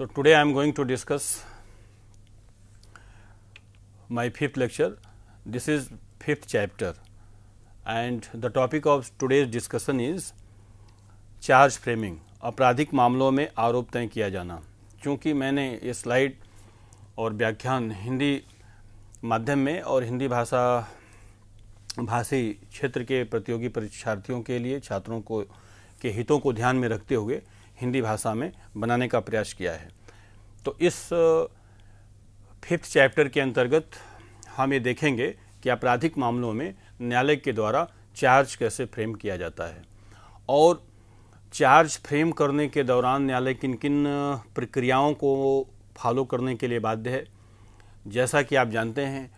So, today I am going to discuss my fifth lecture. This is fifth chapter and the topic of today's discussion is charge framing आपराधिक मामलों में आरोप तय किया जाना क्योंकि मैंने ये स्लाइड और व्याख्यान हिंदी माध्यम में और हिंदी भाषा भाषी क्षेत्र के प्रतियोगी परीक्षार्थियों के लिए छात्रों को के हितों को ध्यान में रखते हुए हिंदी भाषा में बनाने का प्रयास किया है तो इस फिफ्थ चैप्टर के अंतर्गत हम ये देखेंगे कि आपराधिक मामलों में न्यायालय के द्वारा चार्ज कैसे फ्रेम किया जाता है और चार्ज फ्रेम करने के दौरान न्यायालय किन किन प्रक्रियाओं को फॉलो करने के लिए बाध्य है जैसा कि आप जानते हैं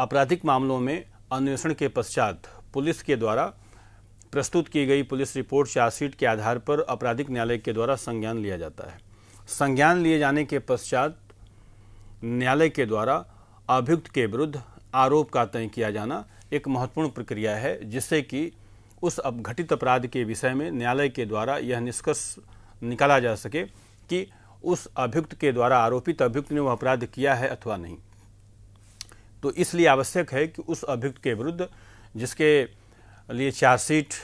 आपराधिक मामलों में अन्वेषण के पश्चात पुलिस के द्वारा प्रस्तुत की गई पुलिस रिपोर्ट चार्जशीट के आधार पर आपराधिक न्यायालय के द्वारा संज्ञान लिया जाता है संज्ञान लिए जाने के पश्चात न्यायालय के द्वारा अभियुक्त के विरुद्ध आरोप का तय किया जाना एक महत्वपूर्ण प्रक्रिया है जिससे कि उस घटित अपराध के विषय में न्यायालय के द्वारा यह निष्कर्ष निकाला जा सके कि उस अभियुक्त के द्वारा आरोपित अभियुक्त ने वह अपराध किया है अथवा नहीं तो इसलिए आवश्यक है कि उस अभियुक्त के विरुद्ध जिसके लिए चार्जशीट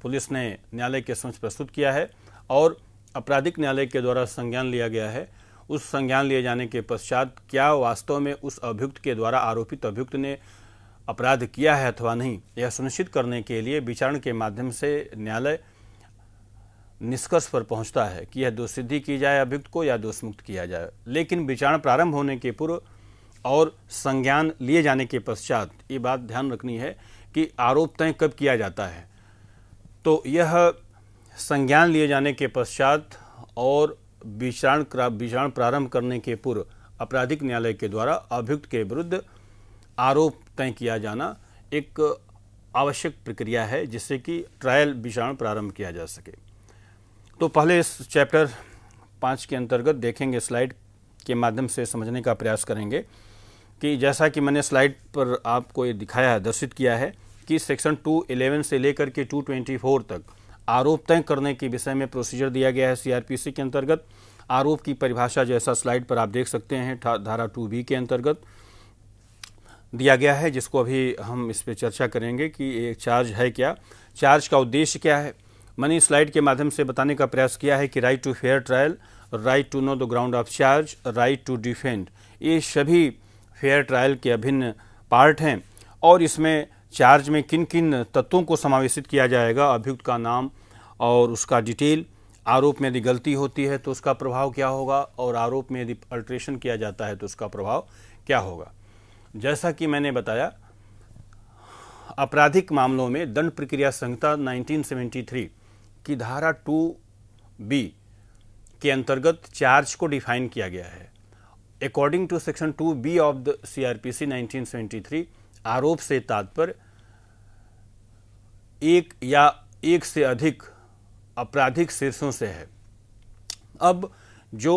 पुलिस ने न्यायालय के समक्ष प्रस्तुत किया है और आपराधिक न्यायालय के द्वारा संज्ञान लिया गया है उस संज्ञान लिए जाने के पश्चात क्या वास्तव में उस अभियुक्त के द्वारा आरोपित अभियुक्त ने अपराध किया है अथवा नहीं यह सुनिश्चित करने के लिए विचारण के माध्यम से न्यायालय निष्कर्ष पर पहुंचता है कि यह दोषसिद्धि की जाए अभियुक्त को या दोषमुक्त किया जाए लेकिन विचारण प्रारंभ होने के पूर्व और संज्ञान लिए जाने के पश्चात ये बात ध्यान रखनी है कि आरोप तय कब किया जाता है तो यह संज्ञान लिए जाने के पश्चात और विचारण विचारण प्रारंभ करने के पूर्व आपराधिक न्यायालय के द्वारा अभियुक्त के विरुद्ध आरोप तय किया जाना एक आवश्यक प्रक्रिया है जिससे कि ट्रायल विचारण प्रारंभ किया जा सके तो पहले इस चैप्टर पाँच के अंतर्गत देखेंगे स्लाइड के माध्यम से समझने का प्रयास करेंगे कि जैसा कि मैंने स्लाइड पर आपको ये दिखाया है दर्शित किया है कि सेक्शन 211 से लेकर के 224 तक आरोप तय करने के विषय में प्रोसीजर दिया गया है सीआरपीसी के अंतर्गत आरोप की परिभाषा जैसा स्लाइड पर आप देख सकते हैं धारा टू बी के अंतर्गत दिया गया है जिसको अभी हम इस पर चर्चा करेंगे कि ये चार्ज है क्या चार्ज का उद्देश्य क्या है मैंने स्लाइड के माध्यम से बताने का प्रयास किया है कि right to fair trial right to know the ground of charge right to defend ये सभी फेयर ट्रायल के अभिन्न पार्ट हैं और इसमें चार्ज में किन किन तत्वों को समावेशित किया जाएगा अभियुक्त का नाम और उसका डिटेल आरोप में यदि गलती होती है तो उसका प्रभाव क्या होगा और आरोप में यदि अल्ट्रेशन किया जाता है तो उसका प्रभाव क्या होगा जैसा कि मैंने बताया आपराधिक मामलों में दंड प्रक्रिया संहिता 1973 की धारा टू बी के अंतर्गत चार्ज को डिफाइन किया गया है according to section two B of the CrPC 1973 आरोप से तात्पर्य एक या एक से अधिक आपराधिक शीर्षों से है अब जो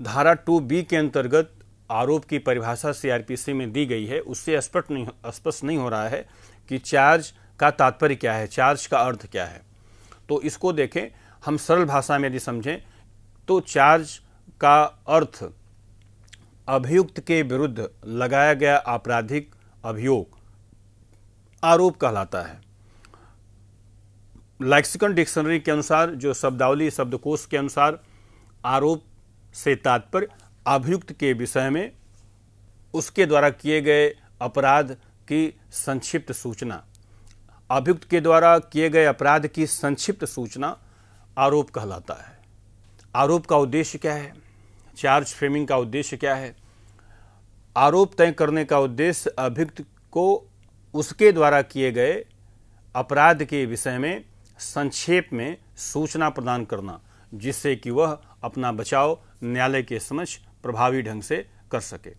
धारा टू बी के अंतर्गत आरोप की परिभाषा सीआरपीसी में दी गई है उससे स्पष्ट नहीं स्पष्ट नहीं हो रहा है कि चार्ज का तात्पर्य क्या है चार्ज का अर्थ क्या है तो इसको देखें हम सरल भाषा में यदि समझें तो चार्ज का अर्थ अभियुक्त के विरुद्ध लगाया गया आपराधिक अभियोग आरोप कहलाता है लैक्सिकन डिक्शनरी के अनुसार जो शब्दावली शब्दकोश के अनुसार आरोप से तात्पर्य अभियुक्त के विषय में उसके द्वारा किए गए अपराध की संक्षिप्त सूचना अभियुक्त के द्वारा किए गए अपराध की संक्षिप्त सूचना आरोप कहलाता है आरोप का उद्देश्य क्या है चार्ज फ्रेमिंग का उद्देश्य क्या है आरोप तय करने का उद्देश्य अभियुक्त को उसके द्वारा किए गए अपराध के विषय में संक्षेप में सूचना प्रदान करना जिससे कि वह अपना बचाव न्यायालय के समक्ष प्रभावी ढंग से कर सके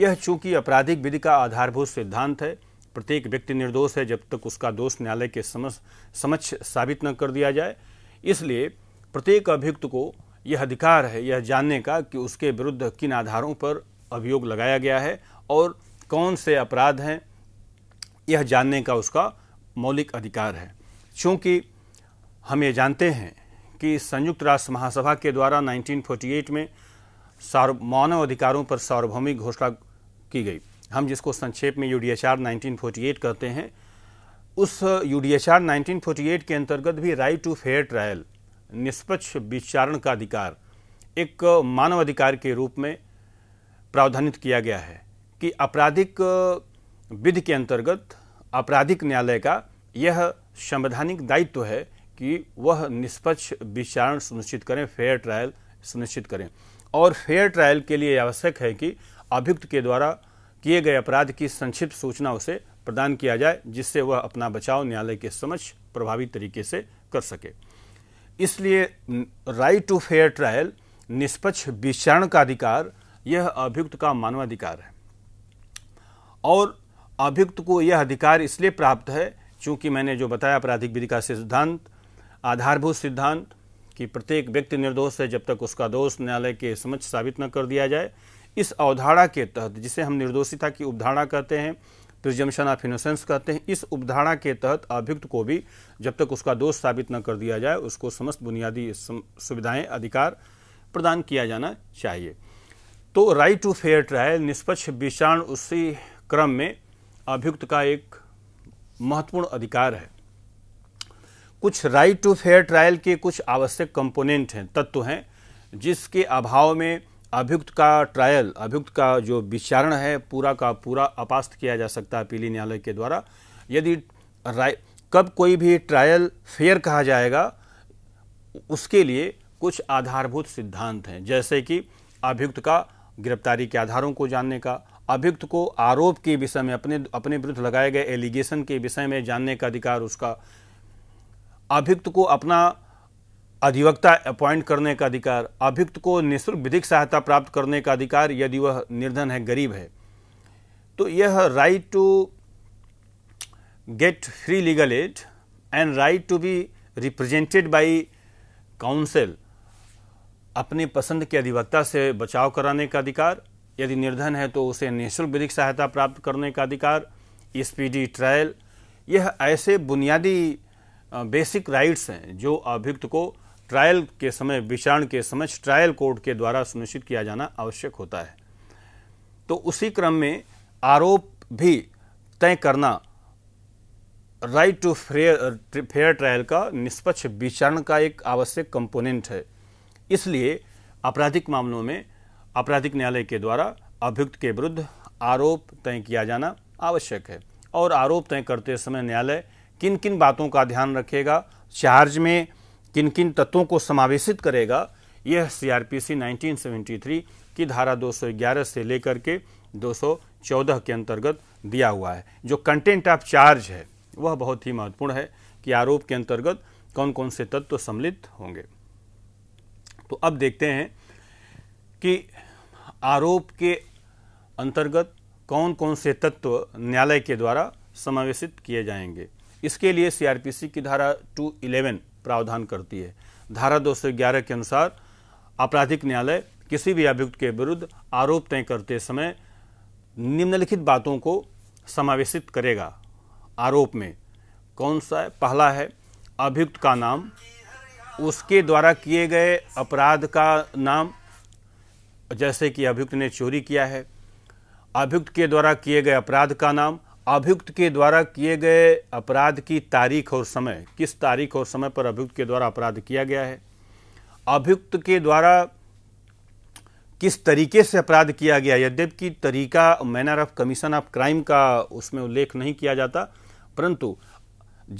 यह चूंकि आपराधिक विधि का आधारभूत सिद्धांत है प्रत्येक व्यक्ति निर्दोष है जब तक उसका दोष न्यायालय के समक्ष समक्ष साबित न कर दिया जाए इसलिए प्रत्येक अभियुक्त को यह अधिकार है यह जानने का कि उसके विरुद्ध किन आधारों पर अभियोग लगाया गया है और कौन से अपराध हैं यह जानने का उसका मौलिक अधिकार है क्योंकि हम ये जानते हैं कि संयुक्त राष्ट्र महासभा के द्वारा 1948 में सार्व मानव अधिकारों पर सार्वभौमिक घोषणा की गई हम जिसको संक्षेप में यू डी आर कहते हैं उस यू डी आर के अंतर्गत भी राइट टू फेयर ट्रायल निष्पक्ष विचारण का अधिकार एक मानव अधिकार के रूप में प्रावधानित किया गया है कि आपराधिक विधि के अंतर्गत आपराधिक न्यायालय का यह संवैधानिक दायित्व है कि वह निष्पक्ष विचारण सुनिश्चित करें फेयर ट्रायल सुनिश्चित करें और फेयर ट्रायल के लिए आवश्यक है कि अभियुक्त के द्वारा किए गए अपराध की संक्षिप्त सूचना उसे प्रदान किया जाए जिससे वह अपना बचाव न्यायालय के समक्ष प्रभावी तरीके से कर सके इसलिए राइट टू फेयर ट्रायल निष्पक्ष विचारण का अधिकार यह अभियुक्त का मानवाधिकार है और अभियुक्त को यह अधिकार इसलिए प्राप्त है चूंकि मैंने जो बताया आपराधिक विधि का सिद्धांत आधारभूत सिद्धांत कि प्रत्येक व्यक्ति निर्दोष है जब तक उसका दोष न्यायालय के समक्ष साबित न कर दिया जाए इस अवधारणा के तहत जिसे हम निर्दोषिता की उपधारणा कहते हैं प्रिजम्पन ऑफ इनोसेंस कहते हैं इस उपधारणा के तहत अभियुक्त को भी जब तक उसका दोष साबित न कर दिया जाए उसको समस्त बुनियादी सुविधाएं अधिकार प्रदान किया जाना चाहिए तो राइट टू फेयर ट्रायल निष्पक्ष विचारण उसी क्रम में अभियुक्त का एक महत्वपूर्ण अधिकार है कुछ राइट टू फेयर ट्रायल के कुछ आवश्यक कंपोनेंट हैं तत्व हैं जिसके अभाव में अभियुक्त का ट्रायल अभियुक्त का जो विचारण है पूरा का पूरा अपास्त किया जा सकता है अपीली न्यायालय के द्वारा यदि राय कब कोई भी ट्रायल फेयर कहा जाएगा उसके लिए कुछ आधारभूत सिद्धांत हैं जैसे कि अभियुक्त का गिरफ्तारी के आधारों को जानने का अभियुक्त को आरोप के विषय में अपने अपने विरुद्ध लगाए गए एलिगेशन के विषय में जानने का अधिकार उसका अभियुक्त को अपना अधिवक्ता अपॉइंट करने का अधिकार अभियुक्त को निःशुल्क विधिक सहायता प्राप्त करने का अधिकार यदि वह निर्धन है गरीब है तो यह right to get free legal aid and right to be represented by counsel अपने पसंद के अधिवक्ता से बचाव कराने का अधिकार यदि निर्धन है तो उसे निःशुल्क विधिक सहायता प्राप्त करने का अधिकार स्पीडी ट्रायल यह ऐसे बुनियादी बेसिक राइट्स हैं जो अभियुक्त को ट्रायल के समय विचारण के समय ट्रायल कोर्ट के द्वारा सुनिश्चित किया जाना आवश्यक होता है तो उसी क्रम में आरोप भी तय करना right to fair fair trial का निष्पक्ष विचारण का एक आवश्यक कंपोनेंट है इसलिए आपराधिक मामलों में आपराधिक न्यायालय के द्वारा अभियुक्त के विरुद्ध आरोप तय किया जाना आवश्यक है और आरोप तय करते समय न्यायालय किन किन बातों का ध्यान रखेगा चार्ज में किन किन तत्वों को समावेशित करेगा यह सीआरपीसी 1973 की धारा 211 से लेकर के 214 के अंतर्गत दिया हुआ है जो कंटेंट ऑफ चार्ज है वह बहुत ही महत्वपूर्ण है कि आरोप के अंतर्गत कौन कौन से तत्व सम्मिलित होंगे तो अब देखते हैं कि आरोप के अंतर्गत कौन कौन से तत्व न्यायालय के द्वारा समावेशित किए जाएंगे इसके लिए सीआरपीसी की धारा 211 प्रावधान करती है धारा दो के अनुसार आपराधिक न्यायालय किसी भी अभियुक्त के विरुद्ध आरोप तय करते समय निम्नलिखित बातों को समावेशित करेगा आरोप में कौन सा है पहला है अभियुक्त का नाम उसके द्वारा किए गए अपराध का नाम जैसे कि अभियुक्त ने चोरी किया है अभियुक्त के द्वारा किए गए अपराध का नाम अभियुक्त के द्वारा किए गए अपराध की तारीख और समय किस तारीख और समय पर अभियुक्त के द्वारा अपराध किया गया है अभियुक्त के द्वारा किस तरीके से अपराध किया गया यद्यपि कि तरीका manner of commission of crime का उसमें उल्लेख नहीं किया जाता परंतु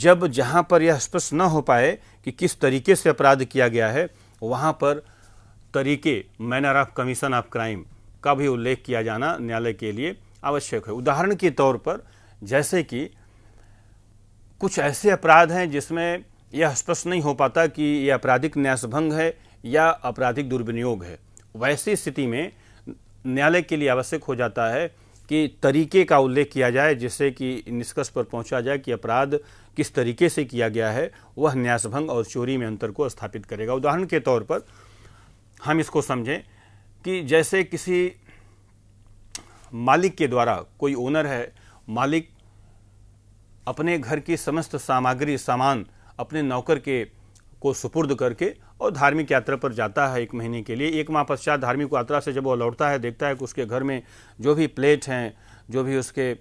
जब जहां पर यह स्पष्ट न हो पाए कि किस तरीके से अपराध किया गया है वहां पर तरीके manner of commission of crime का भी उल्लेख किया जाना न्यायालय के लिए आवश्यक है उदाहरण के तौर पर जैसे कि कुछ ऐसे अपराध हैं जिसमें यह स्पष्ट नहीं हो पाता कि यह आपराधिक न्यासभंग है या आपराधिक दुर्विनियोग है वैसी स्थिति में न्यायालय के लिए आवश्यक हो जाता है कि तरीके का उल्लेख किया जाए जिससे कि निष्कर्ष पर पहुंचा जाए कि अपराध किस तरीके से किया गया है वह न्यासभंग और चोरी में अंतर को स्थापित करेगा उदाहरण के तौर पर हम इसको समझें कि जैसे किसी मालिक के द्वारा कोई ओनर है मालिक अपने घर की समस्त सामग्री सामान अपने नौकर के को सुपुर्द करके और धार्मिक यात्रा पर जाता है एक महीने के लिए एक माह पश्चात धार्मिक यात्रा से जब वो लौटता है देखता है कि उसके घर में जो भी प्लेट हैं जो भी उसके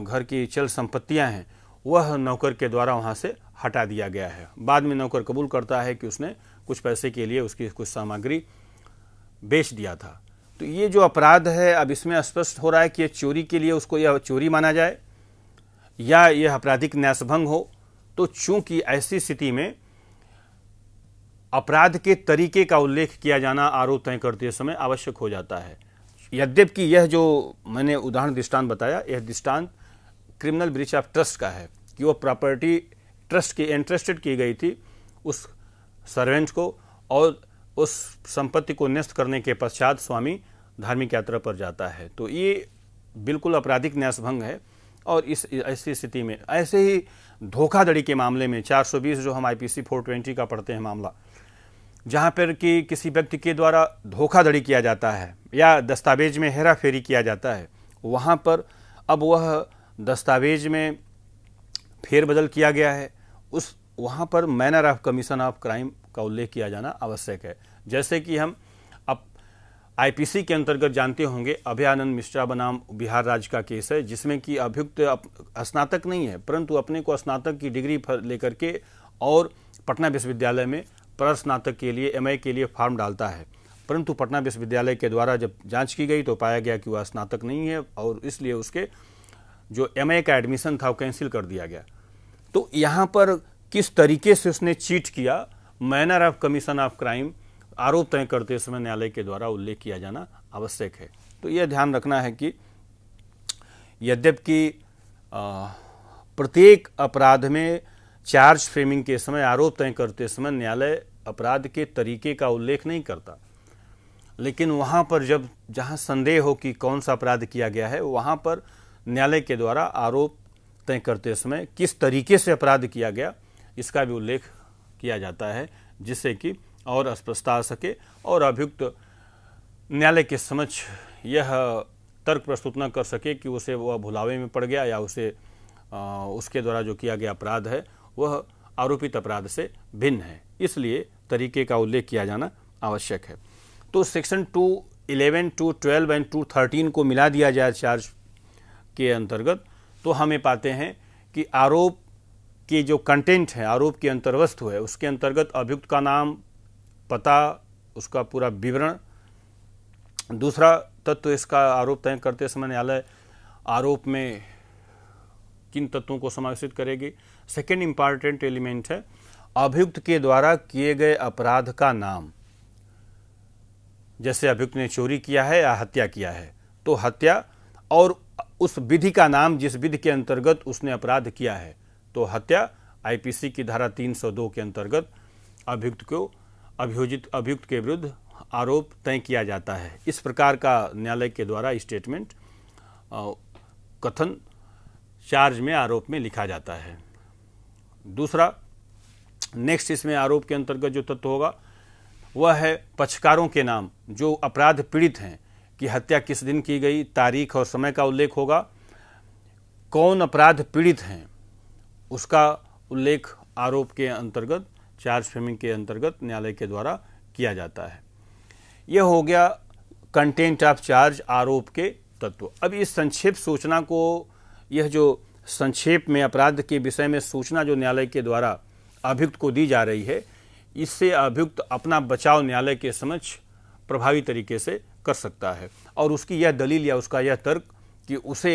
घर की चल संपत्तियां हैं वह नौकर के द्वारा वहां से हटा दिया गया है बाद में नौकर कबूल करता है कि उसने कुछ पैसे के लिए उसकी कुछ सामग्री बेच दिया था तो ये जो अपराध है अब इसमें स्पष्ट हो रहा है कि यह चोरी के लिए उसको यह चोरी माना जाए या यह आपराधिक न्यासभंग हो तो चूंकि ऐसी स्थिति में अपराध के तरीके का उल्लेख किया जाना आरोप तय करते समय आवश्यक हो जाता है यद्यप कि यह जो मैंने उदाहरण दृष्टांत बताया यह दृष्टांत क्रिमिनल ब्रिच ऑफ ट्रस्ट का है कि वह प्रॉपर्टी ट्रस्ट की इंटरेस्टेड की गई थी उस सर्वेंट को और उस संपत्ति को नष्ट करने के पश्चात स्वामी धार्मिक यात्रा पर जाता है तो ये बिल्कुल आपराधिक न्यास भंग है और इस ऐसी स्थिति में ऐसे ही धोखाधड़ी के मामले में 420 जो हम आईपीसी 420 का पढ़ते हैं मामला जहां पर कि किसी व्यक्ति के द्वारा धोखाधड़ी किया जाता है या दस्तावेज में हेरा फेरी किया जाता है वहां पर अब वह दस्तावेज में फेरबदल किया गया है उस वहां पर manner of commission of crime का उल्लेख किया जाना आवश्यक है जैसे कि हम आईपीसी के अंतर्गत जानते होंगे अभयानंद मिश्रा बनाम बिहार राज्य का केस है जिसमें कि अभियुक्त स्नातक नहीं है परंतु अपने को स्नातक की डिग्री लेकर के और पटना विश्वविद्यालय में प्रस्नातक के लिए एमए के लिए फॉर्म डालता है परंतु पटना विश्वविद्यालय के द्वारा जब जांच की गई तो पाया गया कि वह स्नातक नहीं है और इसलिए उसके जो एम का एडमिशन था वो कैंसिल कर दिया गया तो यहाँ पर किस तरीके से उसने चीट किया manner of commission of crime आरोप तय करते समय न्यायालय के द्वारा उल्लेख किया जाना आवश्यक है तो यह ध्यान रखना है कि यद्यपि प्रत्येक अपराध में चार्ज फ्रेमिंग के समय आरोप तय करते समय न्यायालय अपराध के तरीके का उल्लेख नहीं करता लेकिन वहाँ पर जब जहाँ संदेह हो कि कौन सा अपराध किया गया है वहाँ पर न्यायालय के द्वारा आरोप तय करते समय किस तरीके से अपराध किया गया इसका भी उल्लेख किया जाता है जिससे कि और स्पष्ट आ सके और अभियुक्त न्यायालय के समक्ष यह तर्क प्रस्तुत न कर सके कि उसे वह भुलावे में पड़ गया या उसे आ, उसके द्वारा जो किया गया अपराध है वह आरोपित अपराध से भिन्न है इसलिए तरीके का उल्लेख किया जाना आवश्यक है तो section two eleven two twelve and two thirteen को मिला दिया जाए चार्ज के अंतर्गत तो हमें पाते हैं कि आरोप के जो कंटेंट है आरोप की अंतर्वस्तु है उसके अंतर्गत अभियुक्त का नाम पता उसका पूरा विवरण दूसरा तत्व इसका आरोप तय करते समय न्यायालय आरोप में किन तत्वों को समावेशित करेगी सेकेंड इंपॉर्टेंट एलिमेंट है अभियुक्त के द्वारा किए गए अपराध का नाम जैसे अभियुक्त ने चोरी किया है या हत्या किया है तो हत्या और उस विधि का नाम जिस विधि के अंतर्गत उसने अपराध किया है तो हत्या आईपीसी की धारा 302 के अंतर्गत अभियुक्त को अभियोजित अभियुक्त के विरुद्ध आरोप तय किया जाता है इस प्रकार का न्यायालय के द्वारा स्टेटमेंट कथन चार्ज में आरोप में लिखा जाता है दूसरा नेक्स्ट इसमें आरोप के अंतर्गत जो तत्व होगा वह है पक्षकारों के नाम जो अपराध पीड़ित हैं कि हत्या किस दिन की गई तारीख और समय का उल्लेख होगा कौन अपराध पीड़ित हैं उसका उल्लेख आरोप के अंतर्गत चार्ज फ्रेमिंग के अंतर्गत न्यायालय के द्वारा किया जाता है यह हो गया कंटेंट ऑफ चार्ज आरोप के तत्व अब इस संक्षेप सूचना को यह जो संक्षेप में अपराध के विषय में सूचना जो न्यायालय के द्वारा अभियुक्त को दी जा रही है इससे अभियुक्त अपना बचाव न्यायालय के समक्ष प्रभावी तरीके से कर सकता है और उसकी यह दलील या उसका यह तर्क कि उसे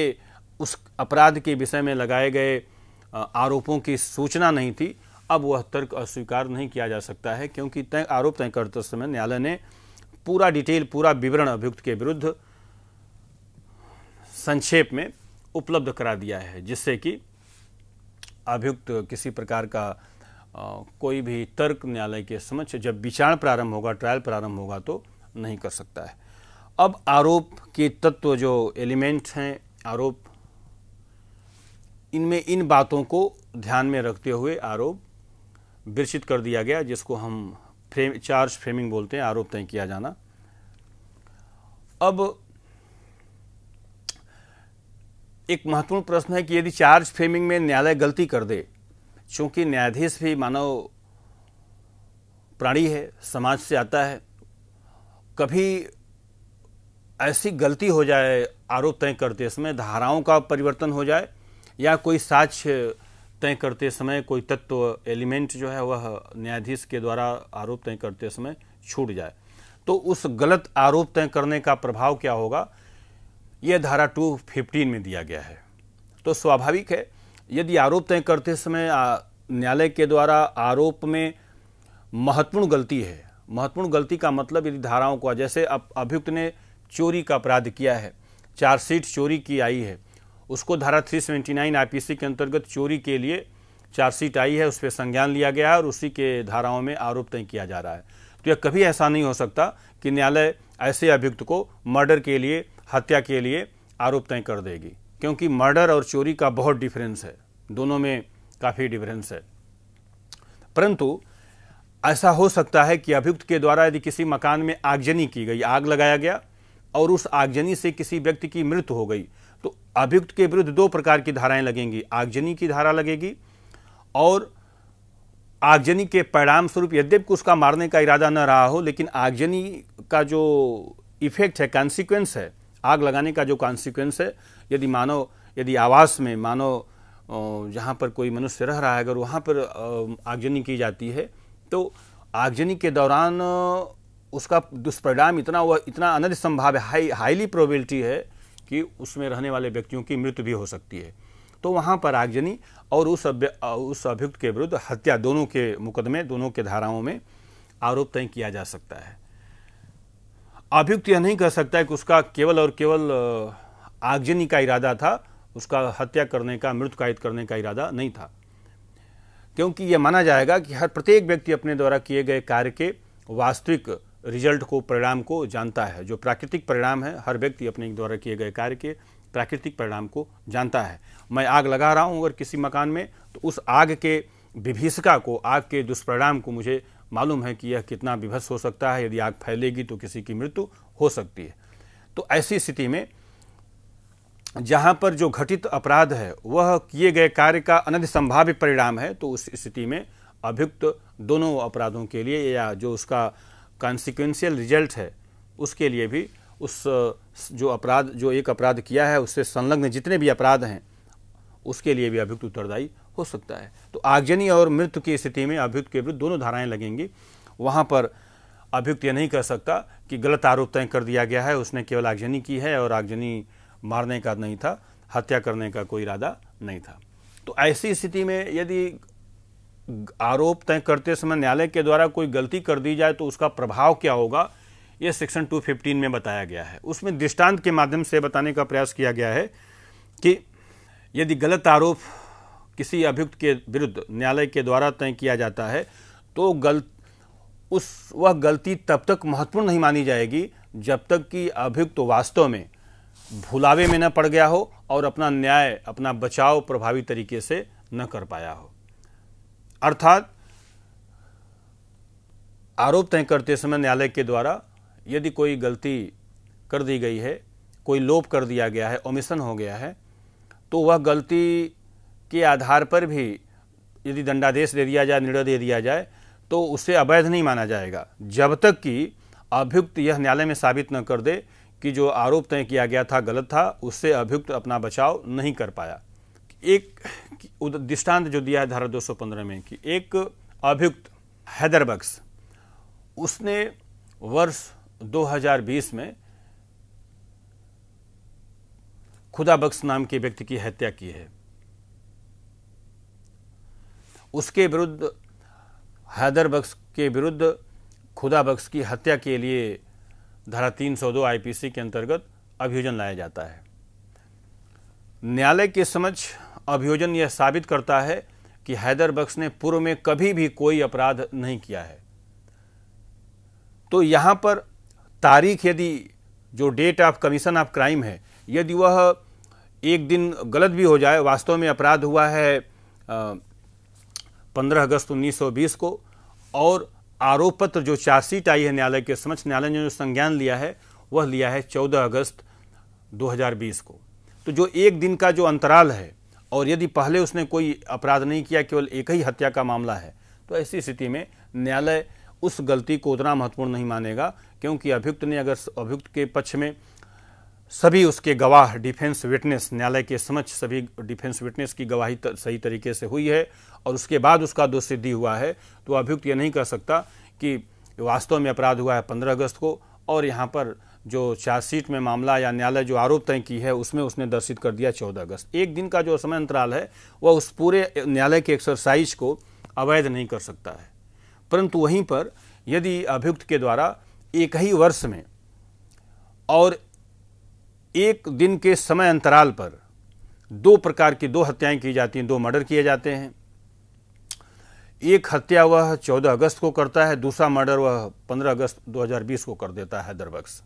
उस अपराध के विषय में लगाए गए आरोपों की सूचना नहीं थी अब वह तर्क अस्वीकार नहीं किया जा सकता है क्योंकि तय आरोप तय करते समय न्यायालय ने पूरा डिटेल पूरा विवरण अभियुक्त के विरुद्ध संक्षेप में उपलब्ध करा दिया है जिससे कि अभियुक्त किसी प्रकार का आ, कोई भी तर्क न्यायालय के समक्ष जब विचार प्रारंभ होगा ट्रायल प्रारंभ होगा तो नहीं कर सकता है अब आरोप के तत्व जो एलिमेंट हैं आरोप इनमें इन बातों को ध्यान में रखते हुए आरोप विरचित कर दिया गया जिसको हम फ्रेम चार्ज फ्रेमिंग बोलते हैं आरोप तय किया जाना अब एक महत्वपूर्ण प्रश्न है कि यदि चार्ज फ्रेमिंग में न्यायालय गलती कर दे चूंकि न्यायाधीश भी मानव प्राणी है समाज से आता है कभी ऐसी गलती हो जाए आरोप तय करते समय धाराओं का परिवर्तन हो जाए या कोई साक्ष्य तय करते समय कोई तत्व एलिमेंट जो है वह न्यायाधीश के द्वारा आरोप तय करते समय छूट जाए तो उस गलत आरोप तय करने का प्रभाव क्या होगा यह धारा टू फिफ्टीन में दिया गया है तो स्वाभाविक है यदि आरोप तय करते समय न्यायालय के द्वारा आरोप में महत्वपूर्ण गलती है महत्वपूर्ण गलती का मतलब यदि धाराओं को जैसे अभियुक्त ने चोरी का अपराध किया है चार्जशीट चोरी की आई है उसको धारा 379 आईपीसी के अंतर्गत चोरी के लिए चार्जशीट आई है उस पर संज्ञान लिया गया है और उसी के धाराओं में आरोप तय किया जा रहा है तो यह कभी ऐसा नहीं हो सकता कि न्यायालय ऐसे अभियुक्त को मर्डर के लिए हत्या के लिए आरोप तय कर देगी क्योंकि मर्डर और चोरी का बहुत डिफरेंस है दोनों में काफ़ी डिफरेंस है परंतु ऐसा हो सकता है कि अभियुक्त के द्वारा यदि किसी मकान में आगजनी की गई आग लगाया गया और उस आगजनी से किसी व्यक्ति की मृत्यु हो गई तो अभियुक्त के विरुद्ध दो प्रकार की धाराएं लगेंगी आगजनी की धारा लगेगी और आगजनी के परिणाम स्वरूप यद्यपि उसका मारने का इरादा न रहा हो लेकिन आगजनी का जो इफेक्ट है कॉन्सिक्वेंस है आग लगाने का जो कॉन्सिक्वेंस है यदि मानो यदि आवास में मानो जहाँ पर कोई मनुष्य रह रहा है अगर वहाँ पर आगजनी की जाती है तो आगजनी के दौरान उसका दुष्परिणाम इतना वह इतना अनध संभाव है हाई हाईली प्रोबेबिलिटी है कि उसमें रहने वाले व्यक्तियों की मृत्यु भी हो सकती है तो वहाँ पर आगजनी और उस अभ्य उस अभियुक्त के विरुद्ध हत्या दोनों के मुकदमे दोनों के धाराओं में आरोप तय किया जा सकता है अभियुक्त यह नहीं कह सकता है कि उसका केवल और केवल आगजनी का इरादा था उसका हत्या करने का मृत कायद करने का इरादा नहीं था क्योंकि यह माना जाएगा कि हर प्रत्येक व्यक्ति अपने द्वारा किए गए कार्य के वास्तविक रिजल्ट को परिणाम को जानता है जो प्राकृतिक परिणाम है हर व्यक्ति अपने द्वारा किए गए कार्य के प्राकृतिक परिणाम को जानता है मैं आग लगा रहा हूँ अगर किसी मकान में तो उस आग के विभीषिका को आग के दुष्परिणाम को मुझे मालूम है कि यह कितना विभस हो सकता है यदि आग फैलेगी तो किसी की मृत्यु हो सकती है तो ऐसी स्थिति में जहाँ पर जो घटित अपराध है वह किए गए कार्य का अनध संभाव्य परिणाम है तो उस स्थिति में अभियुक्त दोनों अपराधों के लिए या जो उसका कॉन्सिक्वेंशियल रिजल्ट है उसके लिए भी उस जो अपराध जो एक अपराध किया है उससे संलग्न जितने भी अपराध हैं उसके लिए भी अभियुक्त उत्तरदायी हो सकता है तो आगजनी और मृत्यु की स्थिति में अभियुक्त के विरुद्ध दोनों धाराएं लगेंगी वहां पर अभियुक्त यह नहीं कर सकता कि गलत आरोप तय कर दिया गया है उसने केवल आगजनी की है और आगजनी मारने का नहीं था हत्या करने का कोई इरादा नहीं था तो ऐसी स्थिति में यदि आरोप तय करते समय न्यायालय के द्वारा कोई गलती कर दी जाए तो उसका प्रभाव क्या होगा ये सेक्शन 215 में बताया गया है उसमें दृष्टांत के माध्यम से बताने का प्रयास किया गया है कि यदि गलत आरोप किसी अभियुक्त के विरुद्ध न्यायालय के द्वारा तय किया जाता है तो गल उस वह गलती तब तक महत्वपूर्ण नहीं मानी जाएगी जब तक कि अभियुक्त वास्तव में भुलावे में न पड़ गया हो और अपना न्याय अपना बचाव प्रभावी तरीके से न कर पाया हो अर्थात आरोप तय करते समय न्यायालय के द्वारा यदि कोई गलती कर दी गई है कोई लोप कर दिया गया है ओमिशन हो गया है तो वह गलती के आधार पर भी यदि दंडादेश दे दिया जाए निर्णय दे दिया जाए तो उसे अवैध नहीं माना जाएगा जब तक कि अभियुक्त यह न्यायालय में साबित न कर दे कि जो आरोप तय किया गया था गलत था उससे अभियुक्त अपना बचाव नहीं कर पाया एक दृष्टांत जो दिया है धारा 215 में कि एक अभियुक्त हैदरबक्स उसने वर्ष 2020 में खुदा बक्स नाम के व्यक्ति की हत्या की है उसके विरुद्ध हैदरबक्स के विरुद्ध खुदा बक्स की हत्या के लिए धारा 302 आईपीसी के अंतर्गत अभियोजन लाया जाता है न्यायालय के समक्ष अभियोजन यह साबित करता है कि हैदर बख्श ने पूर्व में कभी भी कोई अपराध नहीं किया है तो यहाँ पर तारीख यदि जो date of commission of crime है यदि वह एक दिन गलत भी हो जाए वास्तव में अपराध हुआ है पंद्रह अगस्त 1920 को और आरोप पत्र जो चार्जशीट आई है न्यायालय के समक्ष न्यायालय ने जो संज्ञान लिया है वह लिया है 14 अगस्त 2020 को तो जो एक दिन का जो अंतराल है और यदि पहले उसने कोई अपराध नहीं किया केवल एक ही हत्या का मामला है तो ऐसी स्थिति में न्यायालय उस गलती को उतना महत्वपूर्ण नहीं मानेगा क्योंकि अभियुक्त ने अगर अभियुक्त के पक्ष में सभी उसके गवाह डिफेंस विटनेस न्यायालय के समक्ष सभी डिफेंस विटनेस की गवाही तर, सही तरीके से हुई है और उसके बाद उसका दोष सिद्धि हुआ है तो अभियुक्त ये नहीं कह सकता कि वास्तव में अपराध हुआ है पंद्रह अगस्त को और यहाँ पर जो चार्जशीट में मामला या न्यायालय जो आरोप तय की है उसमें उसने दर्शित कर दिया चौदह अगस्त एक दिन का जो समय अंतराल है वह उस पूरे न्यायालय के एक्सरसाइज को अवैध नहीं कर सकता है परंतु वहीं पर यदि अभियुक्त के द्वारा एक ही वर्ष में और एक दिन के समय अंतराल पर दो प्रकार की दो हत्याएं की जाती हैं दो मर्डर किए जाते हैं एक हत्या वह 14 अगस्त को करता है दूसरा मर्डर वह 15 अगस्त 2020 को कर देता है दरबक्स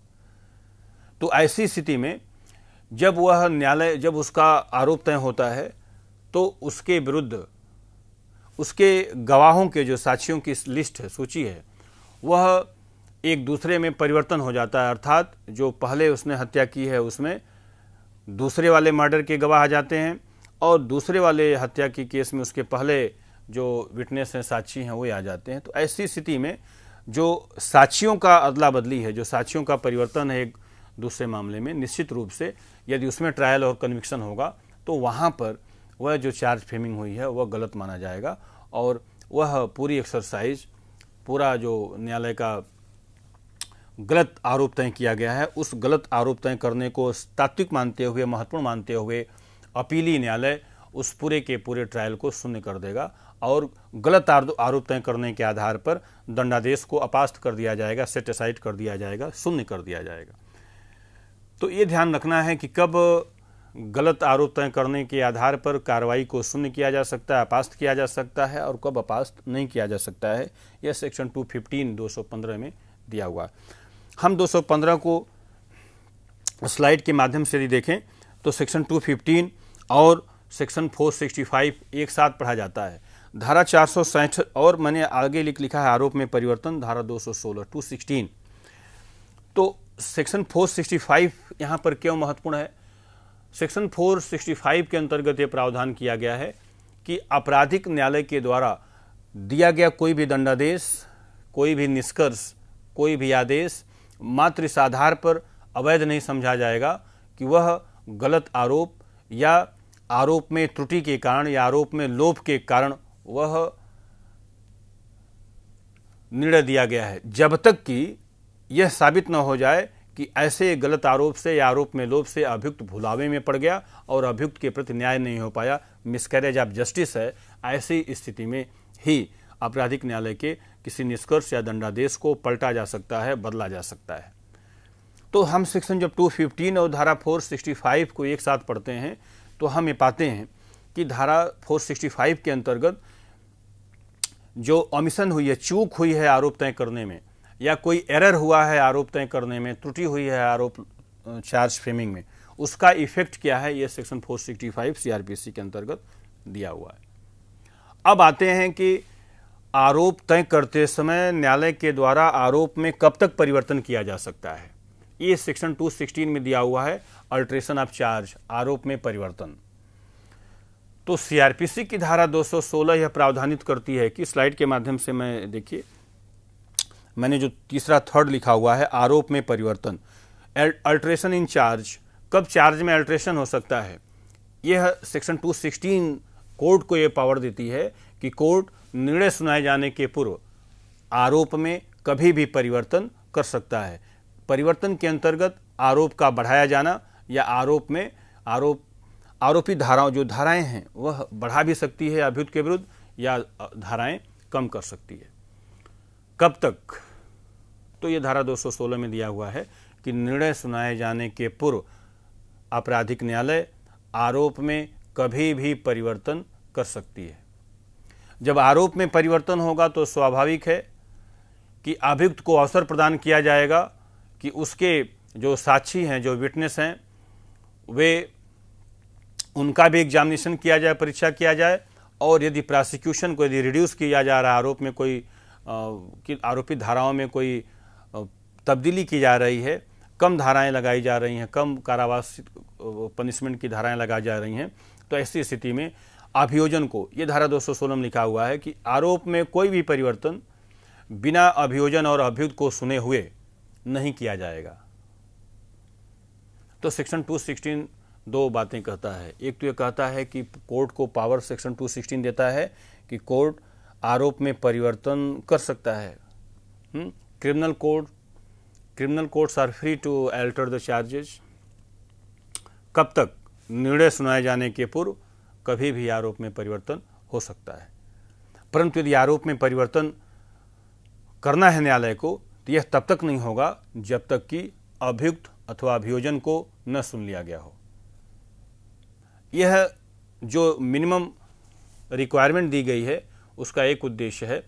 तो ऐसी स्थिति में जब वह न्यायालय जब उसका आरोप तय होता है तो उसके विरुद्ध उसके गवाहों के जो साक्षियों की लिस्ट है सूची है वह एक दूसरे में परिवर्तन हो जाता है अर्थात जो पहले उसने हत्या की है उसमें दूसरे वाले मर्डर के गवाह आ जाते हैं और दूसरे वाले हत्या के केस में उसके पहले जो विटनेस हैं साक्षी हैं वो आ जाते हैं तो ऐसी स्थिति में जो साक्षियों का अदला बदली है जो साक्षियों का परिवर्तन है एक दूसरे मामले में निश्चित रूप से यदि उसमें ट्रायल और कन्विक्शन होगा तो वहाँ पर वह जो चार्ज फेमिंग हुई है वह गलत माना जाएगा और वह पूरी एक्सरसाइज पूरा जो न्यायालय का गलत आरोप तय किया गया है उस गलत आरोप तय करने को तात्विक मानते हुए महत्वपूर्ण मानते हुए अपीली न्यायालय उस पूरे के पूरे ट्रायल को शून्य कर देगा और गलत आरोप तय करने के आधार पर दंडादेश को अपास्त कर दिया जाएगा सेटिसाइड कर दिया जाएगा शून्य कर दिया जाएगा तो ये ध्यान रखना है कि कब गलत आरोप तय करने के आधार पर कार्रवाई को शून्य किया जा सकता है अपास्त किया जा सकता है और कब अपास्त नहीं किया जा सकता है यह सेक्शन 215 फिफ्टीन में दिया हुआ हम 215 को स्लाइड के माध्यम से यदि देखें तो सेक्शन 215 और सेक्शन 465 एक साथ पढ़ा जाता है धारा चार और मैंने आगे लिख लिखा है आरोप में परिवर्तन धारा 216 216 तो सेक्शन 465 यहाँ पर क्यों महत्वपूर्ण है सेक्शन 465 के अंतर्गत ये प्रावधान किया गया है कि आपराधिक न्यायालय के द्वारा दिया गया कोई भी दंडादेश कोई भी निष्कर्ष कोई भी आदेश मात्र इस आधार पर अवैध नहीं समझा जाएगा कि वह गलत आरोप या आरोप में त्रुटि के कारण या आरोप में लोभ के कारण वह निर्णय दिया गया है जब तक कि यह साबित न हो जाए कि ऐसे गलत आरोप से या आरोप में लोभ से अभियुक्त भुलावे में पड़ गया और अभियुक्त के प्रति न्याय नहीं हो पाया मिसकैरेज ऑफ जस्टिस है ऐसी स्थिति में ही आपराधिक न्यायालय के किसी निष्कर्ष या दंडादेश को पलटा जा सकता है बदला जा सकता है तो हम सेक्शन जब 215 और धारा 465 को एक साथ पढ़ते हैं तो हम ये पाते हैं कि धारा 465 के अंतर्गत जो अमिशन हुई है चूक हुई है आरोप तय करने में या कोई एरर हुआ है आरोप तय करने में त्रुटि हुई है आरोप चार्ज फ्रेमिंग में उसका इफेक्ट क्या है यह सेक्शन 465 सीआरपीसी के अंतर्गत दिया हुआ है अब आते हैं कि आरोप तय करते समय न्यायालय के द्वारा आरोप में कब तक परिवर्तन किया जा सकता है ये सेक्शन 216 में दिया हुआ है अल्ट्रेशन ऑफ चार्ज आरोप में परिवर्तन तो सीआरपीसी की धारा 216 यह प्रावधानित करती है कि स्लाइड के माध्यम से मैं देखिए मैंने जो तीसरा थर्ड लिखा हुआ है आरोप में परिवर्तन अल्ट्रेशन इन चार्ज कब चार्ज में अल्ट्रेशन हो सकता है यह सेक्शन 216 कोर्ट को यह पावर देती है कि कोर्ट निर्णय सुनाए जाने के पूर्व आरोप में कभी भी परिवर्तन कर सकता है परिवर्तन के अंतर्गत आरोप का बढ़ाया जाना या आरोप में आरोप आरोपी धाराओं जो धाराएं हैं वह बढ़ा भी सकती है अभियुक्त के विरुद्ध या धाराएं कम कर सकती है कब तक तो ये धारा 216 में दिया हुआ है कि निर्णय सुनाए जाने के पूर्व आपराधिक न्यायालय आरोप में कभी भी परिवर्तन कर सकती है जब आरोप में परिवर्तन होगा तो स्वाभाविक है कि अभियुक्त को अवसर प्रदान किया जाएगा कि उसके जो साक्षी हैं जो विटनेस हैं वे उनका भी एग्जामिनेशन किया जाए परीक्षा किया जाए और यदि प्रोसिक्यूशन को यदि रिड्यूस किया जा रहा है आरोप में कोई कि आरोपित धाराओं में कोई तब्दीली की जा रही है कम धाराएं लगाई जा रही हैं कम कारावास पनिशमेंट की धाराएं लगाई जा रही हैं तो ऐसी स्थिति में अभियोजन को ये धारा 216 में लिखा हुआ है कि आरोप में कोई भी परिवर्तन बिना अभियोजन और अभियुक्त को सुने हुए नहीं किया जाएगा तो सेक्शन 216 दो बातें कहता है एक तो ये कहता है कि कोर्ट को पावर सेक्शन 216 देता है कि कोर्ट आरोप में परिवर्तन कर सकता है criminal code criminal courts are free to alter the charges कब तक निर्णय सुनाए जाने के पूर्व कभी भी आरोप में परिवर्तन हो सकता है परंतु यदि आरोप में परिवर्तन करना है न्यायालय को तो यह तब तक नहीं होगा जब तक कि अभियुक्त अथवा अभियोजन को न सुन लिया गया हो यह जो मिनिमम रिक्वायरमेंट दी गई है उसका एक उद्देश्य है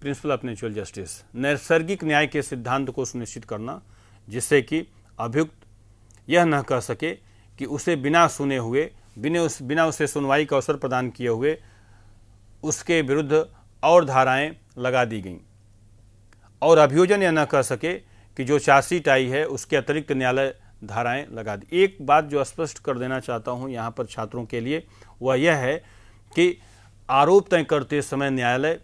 प्रिंसिपल ऑफ नेचुरल जस्टिस नैसर्गिक न्याय के सिद्धांत को सुनिश्चित करना जिससे कि अभियुक्त यह न कह सके कि उसे बिना सुने हुए बिना उस बिना उसे सुनवाई का अवसर प्रदान किए हुए उसके विरुद्ध और धाराएं लगा दी गईं और अभियोजन यह न कह सके कि जो चार्जशीट आई है उसके अतिरिक्त न्यायालय धाराएं लगा दी एक बात जो स्पष्ट कर देना चाहता हूं यहां पर छात्रों के लिए वह यह है कि आरोप तय करते समय न्यायालय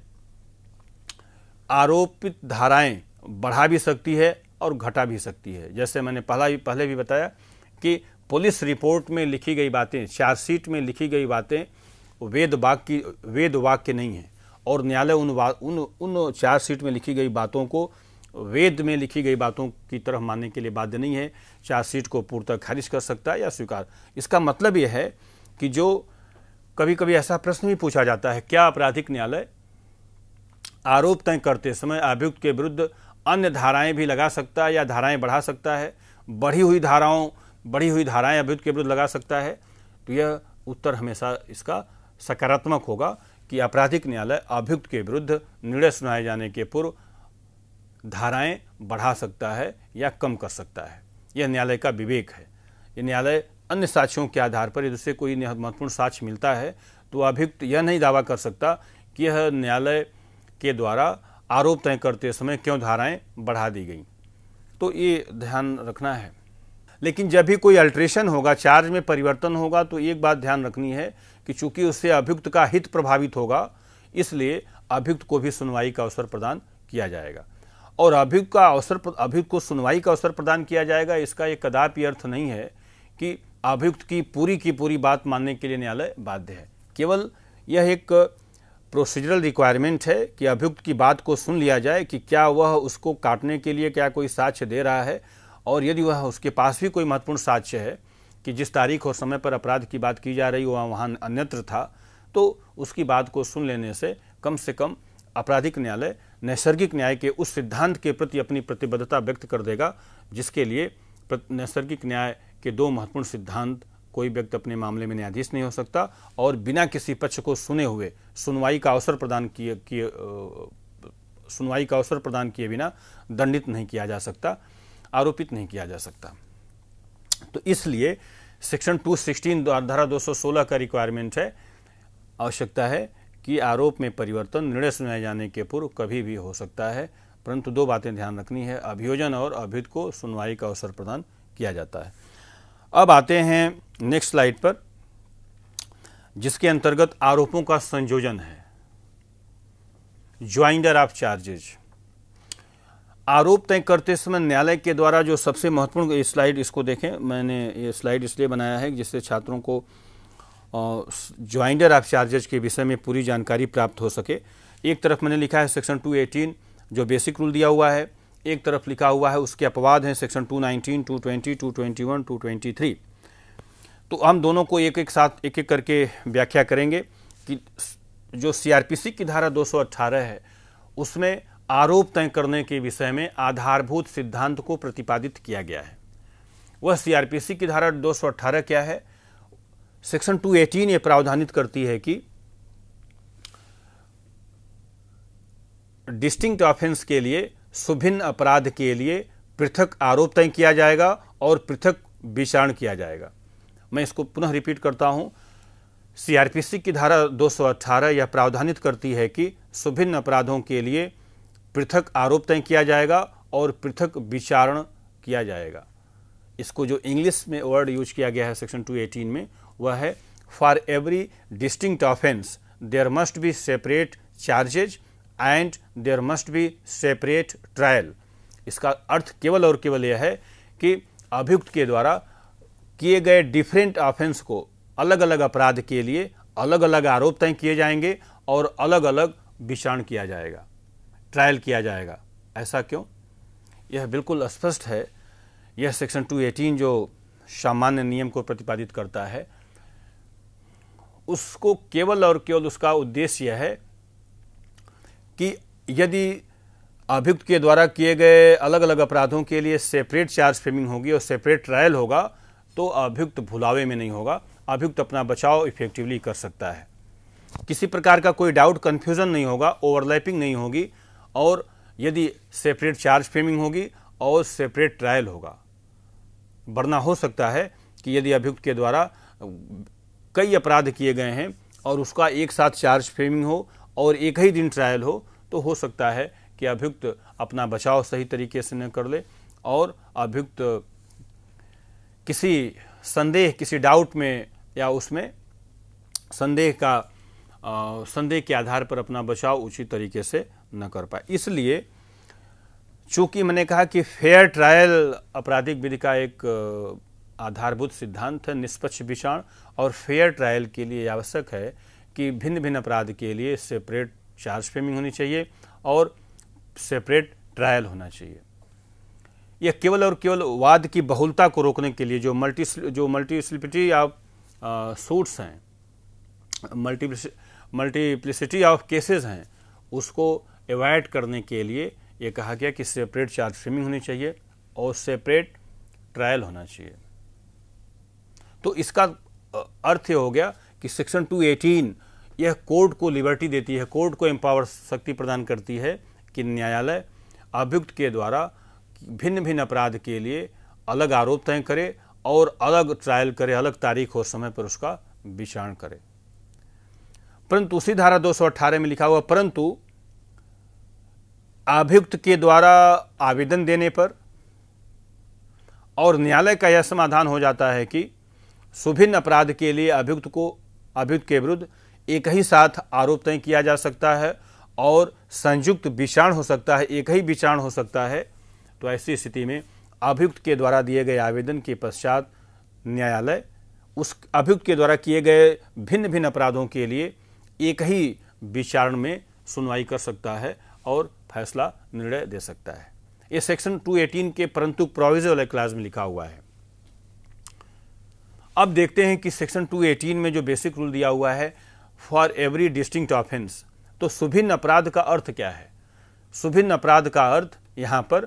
आरोपित धाराएं बढ़ा भी सकती है और घटा भी सकती है जैसे मैंने पहला भी पहले भी बताया कि पुलिस रिपोर्ट में लिखी गई बातें चार्जशीट में लिखी गई बातें वेद वाक्य वेद वाक्य नहीं है और न्यायालय उन उन उन चार्जशीट में लिखी गई बातों को वेद में लिखी गई बातों की तरफ मानने के लिए बाध्य नहीं है चार्जशीट को पूर्णतः खारिज कर सकता है या स्वीकार इसका मतलब यह है कि जो कभी कभी ऐसा प्रश्न भी पूछा जाता है क्या आपराधिक न्यायालय आरोप तय करते समय अभियुक्त के विरुद्ध अन्य धाराएं भी लगा सकता है या धाराएं बढ़ा सकता है बढ़ी हुई धाराओं बढ़ी हुई धाराएं अभियुक्त के विरुद्ध लगा सकता है तो यह उत्तर हमेशा इसका सकारात्मक होगा कि आपराधिक न्यायालय अभियुक्त के विरुद्ध निर्णय सुनाए जाने के पूर्व धाराएं बढ़ा सकता है या कम कर सकता है यह न्यायालय का विवेक है यह न्यायालय अन्य साक्ष्यों के आधार पर यदि उसे कोई महत्वपूर्ण साक्ष्य मिलता है तो अभियुक्त यह नहीं दावा कर सकता कि यह न्यायालय के द्वारा आरोप तय करते समय क्यों धाराएं बढ़ा दी गई तो ये ध्यान रखना है लेकिन जब भी कोई अल्ट्रेशन होगा चार्ज में परिवर्तन होगा तो एक बात ध्यान रखनी है कि चूंकि उससे अभियुक्त का हित प्रभावित होगा इसलिए अभियुक्त को भी सुनवाई का अवसर प्रदान किया जाएगा और अभियुक्त का अवसर अभियुक्त को सुनवाई का अवसर प्रदान किया जाएगा इसका ये कदापि अर्थ नहीं है कि अभियुक्त की पूरी की पूरी बात मानने के लिए न्यायालय बाध्य है केवल यह एक प्रोसीजरल रिक्वायरमेंट है कि अभियुक्त की बात को सुन लिया जाए कि क्या वह उसको काटने के लिए क्या कोई साक्ष्य दे रहा है और यदि वह उसके पास भी कोई महत्वपूर्ण साक्ष्य है कि जिस तारीख और समय पर अपराध की बात की जा रही वह वहाँ अन्यत्र था तो उसकी बात को सुन लेने से कम से कम आपराधिक न्यायालय नैसर्गिक न्याय के उस सिद्धांत के प्रति अपनी प्रतिबद्धता व्यक्त कर देगा जिसके लिए नैसर्गिक न्याय कि दो महत्वपूर्ण सिद्धांत कोई व्यक्ति अपने मामले में न्यायाधीश नहीं हो सकता और बिना किसी पक्ष को सुने हुए सुनवाई का अवसर प्रदान किए किए सुनवाई का अवसर प्रदान किए बिना दंडित नहीं किया जा सकता आरोपित नहीं किया जा सकता तो इसलिए सेक्शन 216 धारा 216 का रिक्वायरमेंट है आवश्यकता है कि आरोप में परिवर्तन निर्णय सुनाए जाने के पूर्व कभी भी हो सकता है परंतु दो बातें ध्यान रखनी है अभियोजन और अभियुक्त को सुनवाई का अवसर प्रदान किया जाता है अब आते हैं नेक्स्ट स्लाइड पर जिसके अंतर्गत आरोपों का संयोजन है ज्वाइंडर ऑफ चार्जेज आरोप तय करते समय न्यायालय के द्वारा जो सबसे महत्वपूर्ण स्लाइड इसको देखें मैंने ये स्लाइड इसलिए बनाया है जिससे छात्रों को ज्वाइंडर ऑफ चार्जेज के विषय में पूरी जानकारी प्राप्त हो सके एक तरफ मैंने लिखा है सेक्शन 218 जो बेसिक रूल दिया हुआ है एक तरफ लिखा हुआ है उसके अपवाद हैं सेक्शन 219, 220, 221, 223 तो हम दोनों को एक एक साथ एक एक करके व्याख्या करेंगे कि जो सीआरपीसी की धारा 218 है उसमें आरोप तय करने के विषय में आधारभूत सिद्धांत को प्रतिपादित किया गया है वह सीआरपीसी की धारा 218 क्या है सेक्शन 218 ये प्रावधानित करती है कि डिस्टिंक्ट ऑफेंस के लिए सुभिन्न अपराध के लिए पृथक आरोप तय किया जाएगा और पृथक विचारण किया जाएगा मैं इसको पुनः रिपीट करता हूँ सीआरपीसी की धारा 218 यह प्रावधानित करती है कि सुभिन्न अपराधों के लिए पृथक आरोप तय किया जाएगा और पृथक विचारण किया जाएगा इसको जो इंग्लिश में वर्ड यूज किया गया है सेक्शन 218 में वह है for every distinct offence there must be separate charges and there must be separate trial इसका अर्थ केवल और केवल यह है कि अभियुक्त के द्वारा किए गए डिफरेंट ऑफेंस को अलग अलग अपराध के लिए अलग अलग आरोप तय किए जाएंगे और अलग अलग विचारण किया जाएगा ट्रायल किया जाएगा ऐसा क्यों यह बिल्कुल स्पष्ट है यह सेक्शन 218 जो सामान्य नियम को प्रतिपादित करता है उसको केवल और केवल उसका उद्देश्य यह है कि यदि अभियुक्त के द्वारा किए गए अलग अलग अपराधों के लिए सेपरेट चार्ज फ्रेमिंग होगी और सेपरेट ट्रायल होगा तो अभियुक्त भुलावे में नहीं होगा अभियुक्त अपना बचाव इफेक्टिवली कर सकता है किसी प्रकार का कोई डाउट कन्फ्यूज़न नहीं होगा ओवरलैपिंग नहीं होगी और यदि सेपरेट चार्ज फ्रेमिंग होगी और सेपरेट ट्रायल होगा वरना हो सकता है कि यदि अभियुक्त के द्वारा कई अपराध किए गए हैं और उसका एक साथ चार्ज फ्रेमिंग हो और एक ही दिन ट्रायल हो तो हो सकता है कि अभियुक्त अपना बचाव सही तरीके से न कर ले और अभियुक्त किसी संदेह किसी डाउट में या उसमें संदेह का संदेह के आधार पर अपना बचाव उचित तरीके से न कर पाए इसलिए चूंकि मैंने कहा कि फेयर ट्रायल आपराधिक विधि का एक आधारभूत सिद्धांत है निष्पक्ष विचार और फेयर ट्रायल के लिए आवश्यक है कि भिन्न भिन्न अपराध के लिए सेपरेट चार्ज फ्रेमिंग होनी चाहिए और सेपरेट ट्रायल होना चाहिए यह केवल और केवल वाद की बहुलता को रोकने के लिए जो मल्टी जो स्लिपिटी ऑफ सूट्स हैं मल्टीप्लिस मल्टीप्लिसिटी ऑफ केसेस हैं उसको एवॉइड करने के लिए ये कहा गया कि सेपरेट चार्ज फ्रेमिंग होनी चाहिए और सेपरेट ट्रायल होना चाहिए तो इसका अर्थ ये हो गया कि सेक्शन 218 यह कोर्ट को लिबर्टी देती है कोर्ट को एम्पावर शक्ति प्रदान करती है कि न्यायालय अभियुक्त के द्वारा भिन्न भिन्न अपराध के लिए अलग आरोप तय करे और अलग ट्रायल करे अलग तारीख और समय पर उसका विचारण करे परंतु उसी धारा 218 में लिखा हुआ परंतु अभियुक्त के द्वारा आवेदन देने पर और न्यायालय का यह समाधान हो जाता है कि सुभिन्न अपराध के लिए अभियुक्त को अभियुक्त के विरुद्ध एक ही साथ आरोप तय किया जा सकता है और संयुक्त विचारण हो सकता है एक ही विचारण हो सकता है तो ऐसी स्थिति में अभियुक्त के द्वारा दिए गए आवेदन के पश्चात न्यायालय उस अभियुक्त के द्वारा किए गए भिन्न भिन्न अपराधों के लिए एक ही विचारण में सुनवाई कर सकता है और फैसला निर्णय दे सकता है ये सेक्शन 218 के परंतु प्रोविजल क्लास में लिखा हुआ है अब देखते हैं कि सेक्शन 218 में जो बेसिक रूल दिया हुआ है फॉर एवरी डिस्टिंक्ट ऑफेंस तो सुभिन्न अपराध का अर्थ क्या है सुभिन्न अपराध का अर्थ यहाँ पर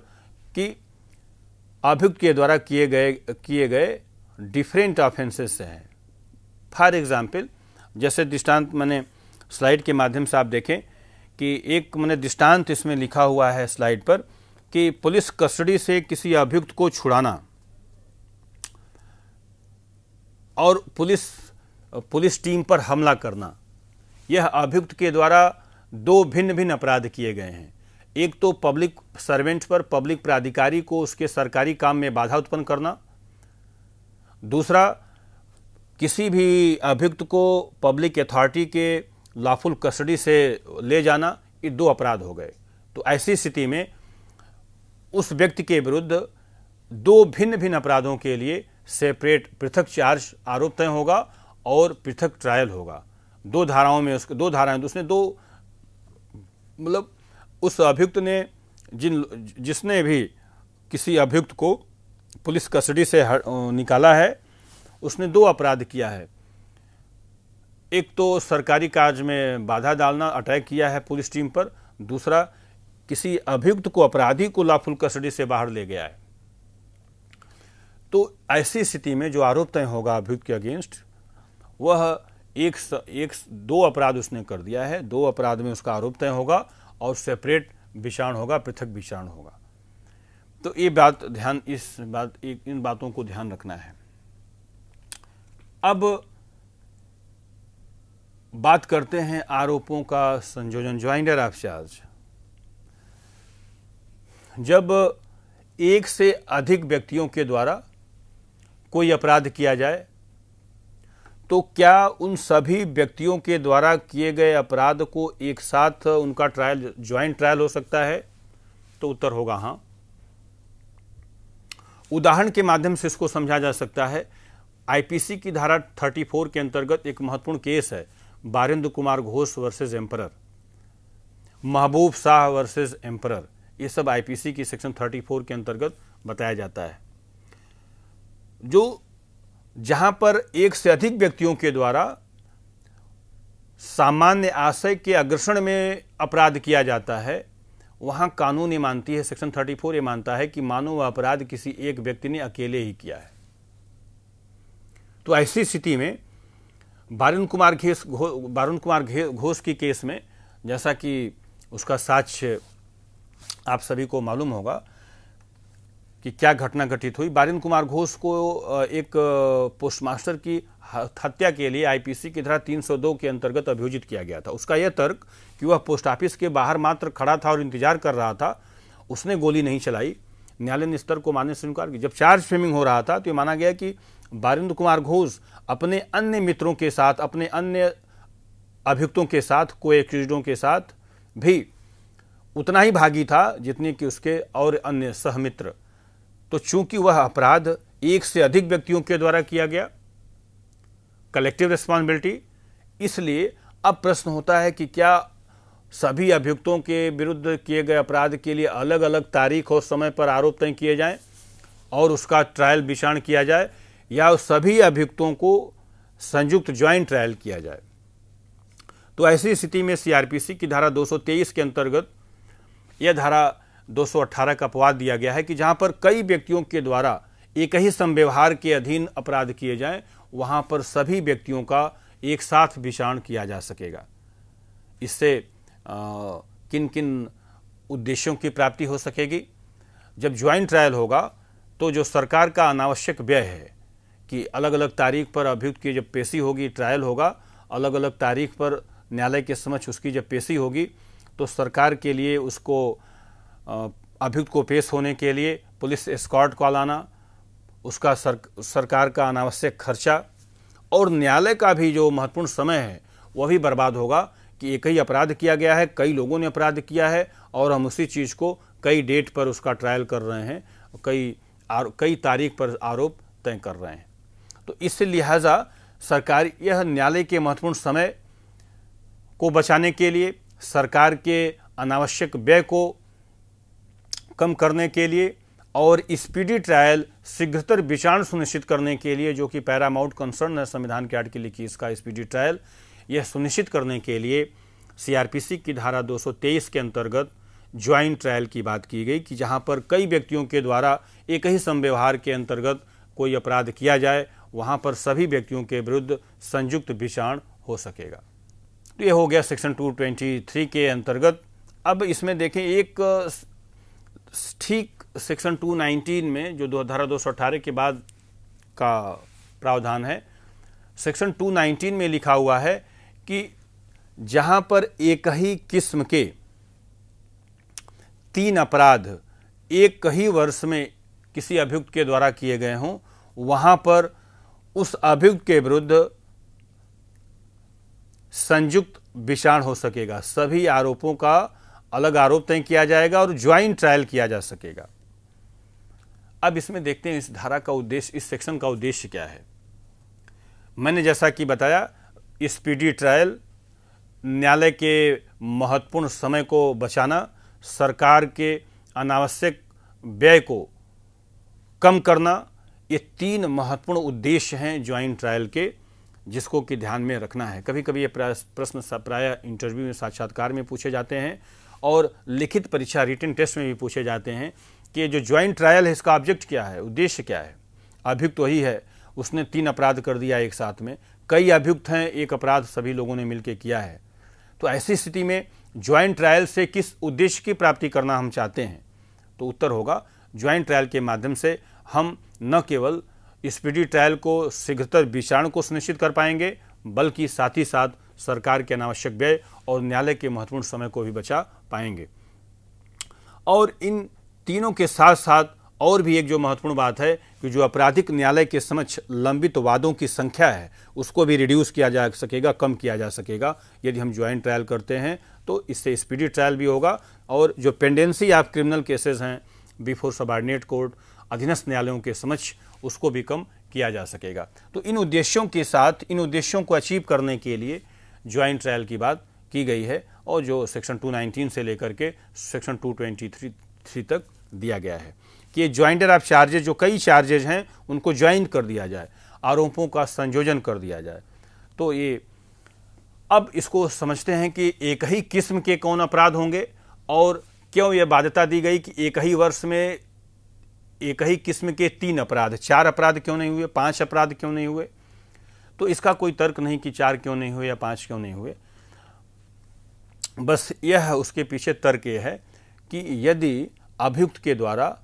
कि अभियुक्त के द्वारा किए गए किए गए डिफरेंट ऑफेंसेस से हैं फॉर एग्जाम्पल जैसे दृष्टांत मैंने स्लाइड के माध्यम से आप देखें कि एक मैंने दृष्टांत इसमें लिखा हुआ है स्लाइड पर कि पुलिस कस्टडी से किसी अभियुक्त को छुड़ाना और पुलिस पुलिस टीम पर हमला करना यह अभियुक्त के द्वारा दो भिन्न भिन्न अपराध किए गए हैं एक तो पब्लिक सर्वेंट पर पब्लिक प्राधिकारी को उसके सरकारी काम में बाधा उत्पन्न करना दूसरा किसी भी अभियुक्त को पब्लिक अथॉरिटी के लाफुल कस्टडी से ले जाना ये दो अपराध हो गए तो ऐसी स्थिति में उस व्यक्ति के विरुद्ध दो भिन्न भिन्न अपराधों के लिए सेपरेट पृथक चार्ज आरोप तय होगा और पृथक ट्रायल होगा दो धाराओं में उसके दो धाराएं उसने दो मतलब उस अभियुक्त ने जिन जिसने भी किसी अभियुक्त को पुलिस कस्टडी से निकाला है उसने दो अपराध किया है एक तो सरकारी कार्य में बाधा डालना अटैक किया है पुलिस टीम पर दूसरा किसी अभियुक्त को अपराधी को लाफुल कस्टडी से बाहर ले गया है तो ऐसी स्थिति में जो आरोप तय होगा अभियुक्त के अगेंस्ट वह एक स, एक दो अपराध उसने कर दिया है दो अपराध में उसका आरोप तय होगा और सेपरेट विषाण होगा पृथक विषाण होगा तो ये बात ध्यान इस बात एक इन बातों को ध्यान रखना है अब बात करते हैं आरोपों का संयोजन ज्वाइंडर ऑफ चार्ज जब एक से अधिक व्यक्तियों के द्वारा कोई अपराध किया जाए तो क्या उन सभी व्यक्तियों के द्वारा किए गए अपराध को एक साथ उनका ट्रायल ज्वाइंट ट्रायल हो सकता है तो उत्तर होगा हाँ उदाहरण के माध्यम से इसको समझा जा सकता है आईपीसी की धारा 34 के अंतर्गत एक महत्वपूर्ण केस है Barindra Kumar Ghosh versus emperor Mahboob Shah versus emperor ये सब आईपीसी की सेक्शन 34 के अंतर्गत बताया जाता है जो जहां पर एक से अधिक व्यक्तियों के द्वारा सामान्य आशय के अग्रसण में अपराध किया जाता है वहां कानून ये मानती है सेक्शन 34 ये मानता है कि मानव अपराध किसी एक व्यक्ति ने अकेले ही किया है तो ऐसी स्थिति में बारुण कुमार घेस बारुण कुमार घोष की केस में जैसा कि उसका साक्ष्य आप सभी को मालूम होगा कि क्या घटना घटित हुई बारिंद कुमार घोष को एक पोस्टमास्टर की हत्या के लिए आईपीसी की धारा 302 के अंतर्गत अभियोजित किया गया था उसका यह तर्क कि वह पोस्ट ऑफिस के बाहर मात्र खड़ा था और इंतजार कर रहा था उसने गोली नहीं चलाई न्यायालय ने इस तर्क को मान्य स्वीकार किया जब चार्ज फ्रेमिंग हो रहा था तो ये माना गया कि बारिंद कुमार घोष अपने अन्य मित्रों के साथ अपने अन्य अभियुक्तों के साथ को एक्यूजों के साथ भी उतना ही भागी था जितने कि उसके और अन्य सहमित्र तो चूंकि वह अपराध एक से अधिक व्यक्तियों के द्वारा किया गया कलेक्टिव रिस्पॉन्सिबिलिटी इसलिए अब प्रश्न होता है कि क्या सभी अभियुक्तों के विरुद्ध किए गए अपराध के लिए अलग अलग तारीख और समय पर आरोप तय किए जाएं और उसका ट्रायल विषाण किया जाए या सभी अभियुक्तों को संयुक्त ज्वाइंट ट्रायल किया जाए तो ऐसी स्थिति में सीआरपीसी की धारा 223 के अंतर्गत यह धारा 218 का अपवाद दिया गया है कि जहां पर कई व्यक्तियों के द्वारा एक ही संव्यवहार के अधीन अपराध किए जाएं वहां पर सभी व्यक्तियों का एक साथ विचारण किया जा सकेगा इससे किन किन उद्देश्यों की प्राप्ति हो सकेगी जब ज्वाइंट ट्रायल होगा तो जो सरकार का अनावश्यक व्यय है कि अलग अलग तारीख पर अभियुक्त की जब पेशी होगी ट्रायल होगा अलग अलग तारीख पर न्यायालय के समक्ष उसकी जब पेशी होगी तो सरकार के लिए उसको अभियुक्त को पेश होने के लिए पुलिस स्कॉट को लाना उसका सर, सरकार का अनावश्यक खर्चा और न्यायालय का भी जो महत्वपूर्ण समय है वह भी बर्बाद होगा कि एक ही अपराध किया गया है कई लोगों ने अपराध किया है और हम उसी चीज़ को कई डेट पर उसका ट्रायल कर रहे हैं कई कई तारीख पर आरोप तय कर रहे हैं तो इस लिहाजा सरकार यह न्यायालय के महत्वपूर्ण समय को बचाने के लिए सरकार के अनावश्यक व्यय को कम करने के लिए और स्पीडी ट्रायल शीघ्रतर विचारण सुनिश्चित करने के लिए जो कि पैरामाउंट कंसर्न है संविधान के लिए कि इसका स्पीडी ट्रायल यह सुनिश्चित करने के लिए सीआरपीसी की धारा 223 के अंतर्गत ज्वाइंट ट्रायल की बात की गई कि जहां पर कई व्यक्तियों के द्वारा एक ही संव्यवहार के अंतर्गत कोई अपराध किया जाए वहां पर सभी व्यक्तियों के विरुद्ध संयुक्त विचारण हो सकेगा तो ये हो गया सेक्शन 223 के अंतर्गत अब इसमें देखें एक ठीक सेक्शन 219 में जो दो धारा दो के बाद का प्रावधान है सेक्शन 219 में लिखा हुआ है कि जहां पर एक ही किस्म के तीन अपराध एक ही वर्ष में किसी अभियुक्त के द्वारा किए गए हों वहां पर उस अभियुक्त के विरुद्ध संयुक्त विषाण हो सकेगा सभी आरोपों का अलग आरोप तय किया जाएगा और ज्वाइंट ट्रायल किया जा सकेगा अब इसमें देखते हैं इस धारा का उद्देश्य इस सेक्शन का उद्देश्य क्या है मैंने जैसा कि बताया स्पीडी ट्रायल न्यायालय के महत्वपूर्ण समय को बचाना सरकार के अनावश्यक व्यय को कम करना ये तीन महत्वपूर्ण उद्देश्य हैं ज्वाइंट ट्रायल के जिसको कि ध्यान में रखना है कभी कभी ये प्रश्न प्राय इंटरव्यू में साक्षात्कार में पूछे जाते हैं और लिखित परीक्षा रिटर्न टेस्ट में भी पूछे जाते हैं कि जो ज्वाइंट ट्रायल है इसका ऑब्जेक्ट क्या है उद्देश्य क्या है अभियुक्त वही है उसने तीन अपराध कर दिया एक साथ में कई अभियुक्त हैं एक अपराध सभी लोगों ने मिलकर किया है तो ऐसी स्थिति में ज्वाइंट ट्रायल से किस उद्देश्य की प्राप्ति करना हम चाहते हैं तो उत्तर होगा ज्वाइंट ट्रायल के माध्यम से हम न केवल स्पीडी ट्रायल को शीघ्रतर विचारण को सुनिश्चित कर पाएंगे बल्कि साथ ही साथ सरकार के अनावश्यक व्यय और न्यायालय के महत्वपूर्ण समय को भी बचा पाएंगे और इन तीनों के साथ साथ और भी एक जो महत्वपूर्ण बात है कि जो आपराधिक न्यायालय के समक्ष लंबित वादों की संख्या है उसको भी रिड्यूस किया जा सकेगा कम किया जा सकेगा यदि हम ज्वाइंट ट्रायल करते हैं तो इससे स्पीडी ट्रायल भी होगा और जो पेंडेंसी ऑफ क्रिमिनल केसेज हैं बिफोर सबॉर्डिनेट कोर्ट अधीनस्थ न्यायालयों के समक्ष उसको भी कम किया जा सकेगा तो इन उद्देश्यों के साथ इन उद्देश्यों को अचीव करने के लिए ज्वाइंट ट्रायल की बात की गई है और जो सेक्शन 219 से लेकर के सेक्शन 223 तक दिया गया है कि ये ज्वाइंटर ऑफ चार्जेज जो कई चार्जेज हैं उनको ज्वाइन कर दिया जाए आरोपों का संयोजन कर दिया जाए तो ये अब इसको समझते हैं कि एक ही किस्म के कौन अपराध होंगे और क्यों यह बाध्यता दी गई कि एक ही वर्ष में एक ही किस्म के तीन अपराध चार अपराध क्यों नहीं हुए पांच अपराध क्यों नहीं हुए तो इसका कोई तर्क नहीं कि चार क्यों नहीं हुए या पांच क्यों नहीं हुए बस यह उसके पीछे तर्क यह है कि यदि अभियुक्त के द्वारा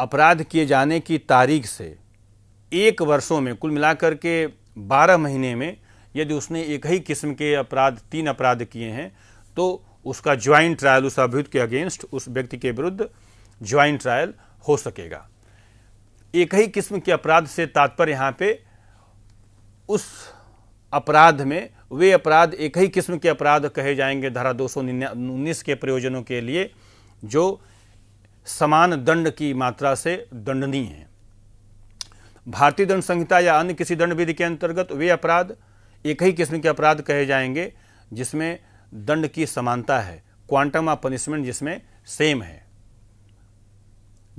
अपराध किए जाने की तारीख से एक वर्षों में कुल मिलाकर के बारह महीने में यदि उसने एक ही किस्म के अपराध तीन अपराध किए हैं तो उसका ज्वाइंट ट्रायल उस अभियुक्त के अगेंस्ट उस व्यक्ति के विरुद्ध ज्वाइंट ट्रायल हो सकेगा एक ही किस्म के अपराध से तात्पर्य यहाँ पे उस अपराध में वे अपराध एक ही किस्म के अपराध कहे जाएंगे धारा दो के प्रयोजनों के लिए जो समान दंड की मात्रा से दंडनीय है भारतीय दंड संहिता या अन्य किसी दंड विधि के अंतर्गत वे अपराध एक ही किस्म के अपराध कहे जाएंगे जिसमें दंड की समानता है क्वांटम ऑफ पनिशमेंट जिसमें सेम है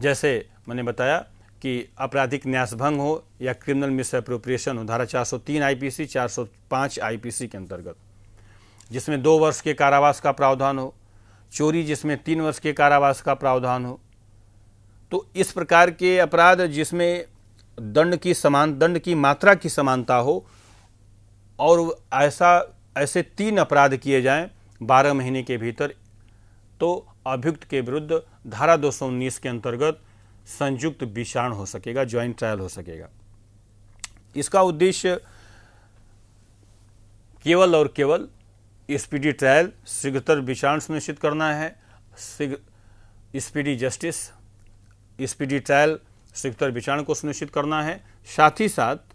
जैसे मैंने बताया कि आपराधिक न्यास भंग हो या क्रिमिनल मिसअप्रोप्रिएशन हो धारा 403 आईपीसी 405 आईपीसी के अंतर्गत जिसमें दो वर्ष के कारावास का प्रावधान हो चोरी जिसमें तीन वर्ष के कारावास का प्रावधान हो तो इस प्रकार के अपराध जिसमें दंड की समान दंड की मात्रा की समानता हो और ऐसा ऐसे तीन अपराध किए जाएं बारह महीने के भीतर तो अभियुक्त के विरुद्ध धारा उन्नीस के अंतर्गत संयुक्त विषाण हो सकेगा ज्वाइंट ट्रायल हो सकेगा इसका उद्देश्य केवल और केवल स्पीडी ट्रायल शीघ्रतर विषाण सुनिश्चित करना है स्पीडी जस्टिस स्पीडी ट्रायल शीघ्रतर विचारण को सुनिश्चित करना है साथ ही साथ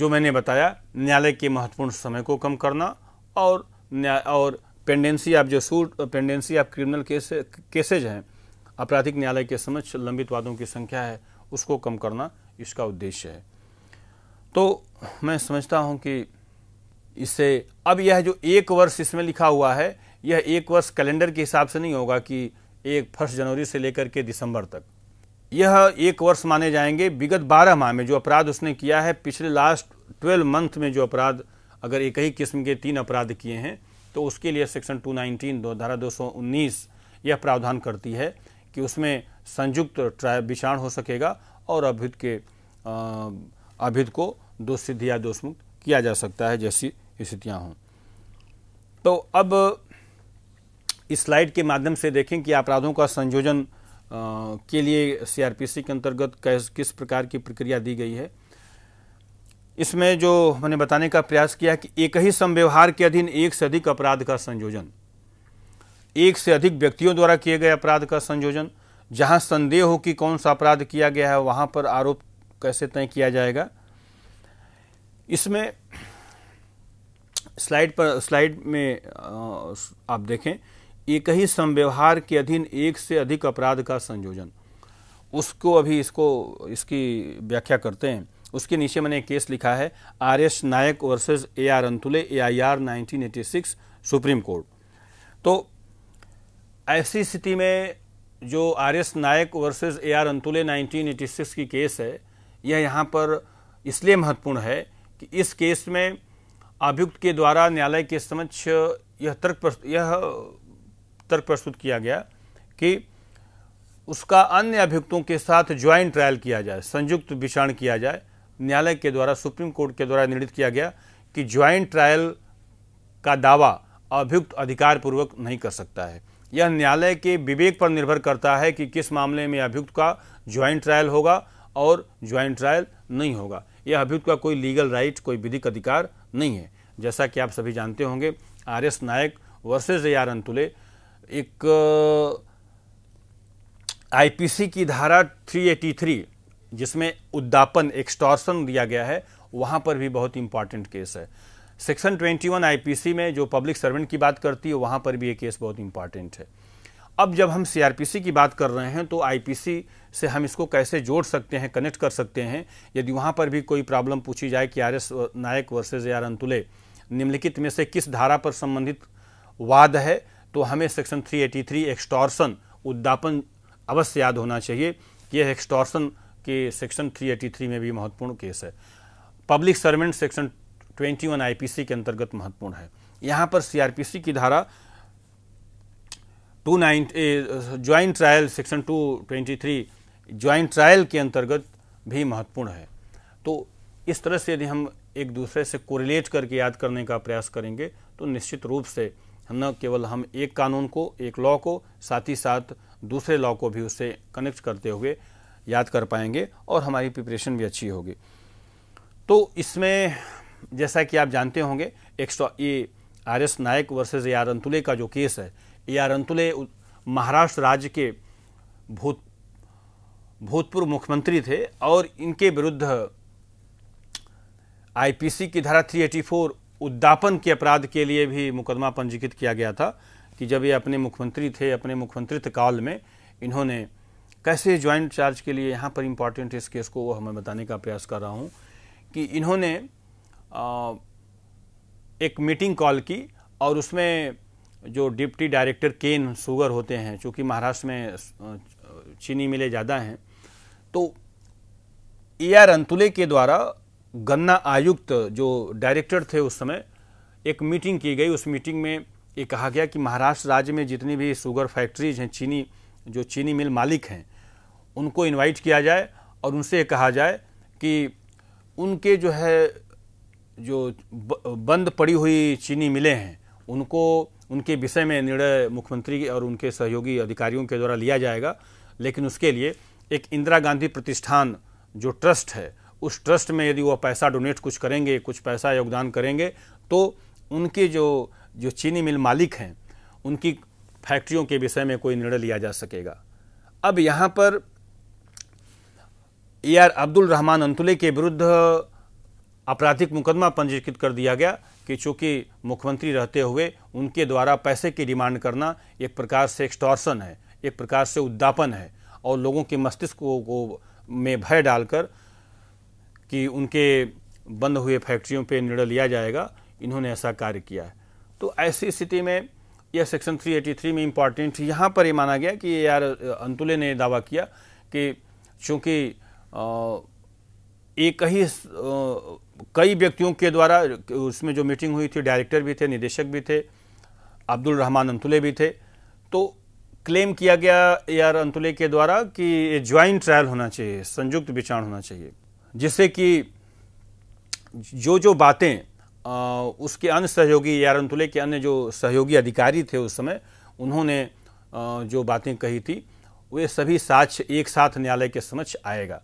जो मैंने बताया न्यायालय के महत्वपूर्ण समय को कम करना और और पेंडेंसी आप जो सूट पेंडेंसी आप क्रिमिनल केस केसेज हैं आपराधिक न्यायालय के समक्ष लंबित वादों की संख्या है उसको कम करना इसका उद्देश्य है तो मैं समझता हूं कि इससे अब यह जो एक वर्ष इसमें लिखा हुआ है यह एक वर्ष कैलेंडर के हिसाब से नहीं होगा कि एक फर्स्ट जनवरी से लेकर के दिसंबर तक यह एक वर्ष माने जाएंगे विगत बारह माह में जो अपराध उसने किया है पिछले लास्ट ट्वेल्व मंथ में जो अपराध अगर एक ही किस्म के तीन अपराध किए हैं तो उसके लिए सेक्शन 219 दो धारा उन्नीस यह प्रावधान करती है कि उसमें संयुक्त ट्राय विषाण हो सकेगा और अभिद के अभिद को दो सिद्ध या दोषमुक्त किया जा सकता है जैसी स्थितियाँ हों तो अब इस स्लाइड के माध्यम से देखें कि अपराधों का संयोजन के लिए सीआरपीसी के अंतर्गत कैस किस प्रकार की प्रक्रिया दी गई है इसमें जो मैंने बताने का प्रयास किया कि एक ही संव्यवहार के अधीन एक से अधिक अपराध का संयोजन एक से अधिक व्यक्तियों द्वारा किए गए अपराध का संयोजन जहां संदेह हो कि कौन सा अपराध किया गया है वहां पर आरोप कैसे तय किया जाएगा इसमें स्लाइड पर स्लाइड में आप देखें एक ही संव्यवहार के अधीन एक से अधिक अपराध का संयोजन उसको अभी इसको इसकी व्याख्या करते हैं उसके नीचे मैंने एक केस लिखा है R S Nayak versus A R Antulay A I R nineteen Supreme Court तो ऐसी स्थिति में जो R S Nayak versus A R Antulay 1986 की केस है यह यहाँ पर इसलिए महत्वपूर्ण है कि इस केस में अभियुक्त के द्वारा न्यायालय के समक्ष यह तर्क यह तर्क प्रस्तुत किया गया कि उसका अन्य अभियुक्तों के साथ ज्वाइंट ट्रायल किया जाए संयुक्त विषाण किया जाए न्यायालय के द्वारा सुप्रीम कोर्ट के द्वारा निर्णित किया गया कि ज्वाइंट ट्रायल का दावा अभियुक्त अधिकारपूर्वक नहीं कर सकता है यह न्यायालय के विवेक पर निर्भर करता है कि किस मामले में अभियुक्त का ज्वाइंट ट्रायल होगा और ज्वाइंट ट्रायल नहीं होगा यह अभियुक्त का कोई लीगल राइट कोई विधिक अधिकार नहीं है जैसा कि आप सभी जानते होंगे R S Nayak versus A R Antulay एक आईपीसी की धारा 383 जिसमें उद्दापन एक्सटॉर्सन दिया गया है वहाँ पर भी बहुत इंपॉर्टेंट केस है सेक्शन 21 आईपीसी में जो पब्लिक सर्वेंट की बात करती है वहाँ पर भी ये केस बहुत इंपॉर्टेंट है अब जब हम सी की बात कर रहे हैं तो आई से हम इसको कैसे जोड़ सकते हैं कनेक्ट कर सकते हैं यदि वहाँ पर भी कोई प्रॉब्लम पूछी जाए कि R S Nayak versus A R Antulay निम्नलिखित में से किस धारा पर संबंधित वाद है तो हमें सेक्शन 383 एक्सटॉर्सन उद्यापन अवश्य याद होना चाहिए यह एक्सटॉर्सन के सेक्शन 383 में भी महत्वपूर्ण केस है public servant section twenty one IPC के अंतर्गत महत्वपूर्ण है यहाँ पर सीआरपीसी की धारा two nine joint trial section two twenty three joint trial के अंतर्गत भी महत्वपूर्ण है तो इस तरह से यदि हम एक दूसरे से कोरिलेट करके याद करने का प्रयास करेंगे तो निश्चित रूप से न केवल हम एक कानून को एक लॉ को साथ ही साथ दूसरे लॉ को भी उससे कनेक्ट करते हुए याद कर पाएंगे और हमारी प्रिपरेशन भी अच्छी होगी तो इसमें जैसा कि आप जानते होंगे एक ये R S Nayak versus A R Antulay का जो केस है ए आर अंतुले महाराष्ट्र राज्य के भूत भूतपूर्व मुख्यमंत्री थे और इनके विरुद्ध आईपीसी की धारा 384 उद्दापन के अपराध के लिए भी मुकदमा पंजीकृत किया गया था कि जब ये अपने मुख्यमंत्री थे अपने मुख्यमंत्रित्व काल में इन्होंने कैसे ज्वाइंट चार्ज के लिए यहाँ पर इम्पॉर्टेंट इस केस को वो हमें बताने का प्रयास कर रहा हूँ कि इन्होंने एक मीटिंग कॉल की और उसमें जो डिप्टी डायरेक्टर केन शुगर होते हैं चूँकि महाराष्ट्र में चीनी मिले ज़्यादा हैं तो ए आर अंतुले के द्वारा गन्ना आयुक्त जो डायरेक्टर थे उस समय एक मीटिंग की गई उस मीटिंग में ये कहा गया कि महाराष्ट्र राज्य में जितनी भी शुगर फैक्ट्रीज हैं चीनी जो चीनी मिल मालिक हैं उनको इनवाइट किया जाए और उनसे कहा जाए कि उनके जो है जो बंद पड़ी हुई चीनी मिलें हैं उनको उनके विषय में निर्णय मुख्यमंत्री और उनके सहयोगी अधिकारियों के द्वारा लिया जाएगा लेकिन उसके लिए एक इंदिरा गांधी प्रतिष्ठान जो ट्रस्ट है उस ट्रस्ट में यदि वह पैसा डोनेट कुछ करेंगे कुछ पैसा योगदान करेंगे तो उनके जो जो चीनी मिल मालिक हैं उनकी फैक्ट्रियों के विषय में कोई निर्णय लिया जा सकेगा अब यहाँ पर ए आर अब्दुल रहमान अंतुले के विरुद्ध आपराधिक मुकदमा पंजीकृत कर दिया गया कि चूंकि मुख्यमंत्री रहते हुए उनके द्वारा पैसे की डिमांड करना एक प्रकार से एक्सटॉर्सन है एक प्रकार से उद्दापन है और लोगों के मस्तिष्क को, को में भय डालकर कि उनके बंद हुए फैक्ट्रियों पे निर्णय लिया जाएगा इन्होंने ऐसा कार्य किया है तो ऐसी स्थिति में यह सेक्शन 383 में इम्पॉर्टेंट यहाँ पर ये माना गया कि यार अंतुले ने दावा किया कि चूँकि एक ही कई व्यक्तियों के द्वारा उसमें जो मीटिंग हुई थी डायरेक्टर भी थे निदेशक भी थे अब्दुल रहमान अंतुले भी थे तो क्लेम किया गया यार अंतुले के द्वारा कि ये ज्वाइंट ट्रायल होना चाहिए संयुक्त विचार होना चाहिए जिससे कि जो जो बातें उसके अन्य सहयोगी यार अंतुले के अन्य जो सहयोगी अधिकारी थे उस समय उन्होंने जो बातें कही थी वे सभी साक्ष्य एक साथ न्यायालय के समक्ष आएगा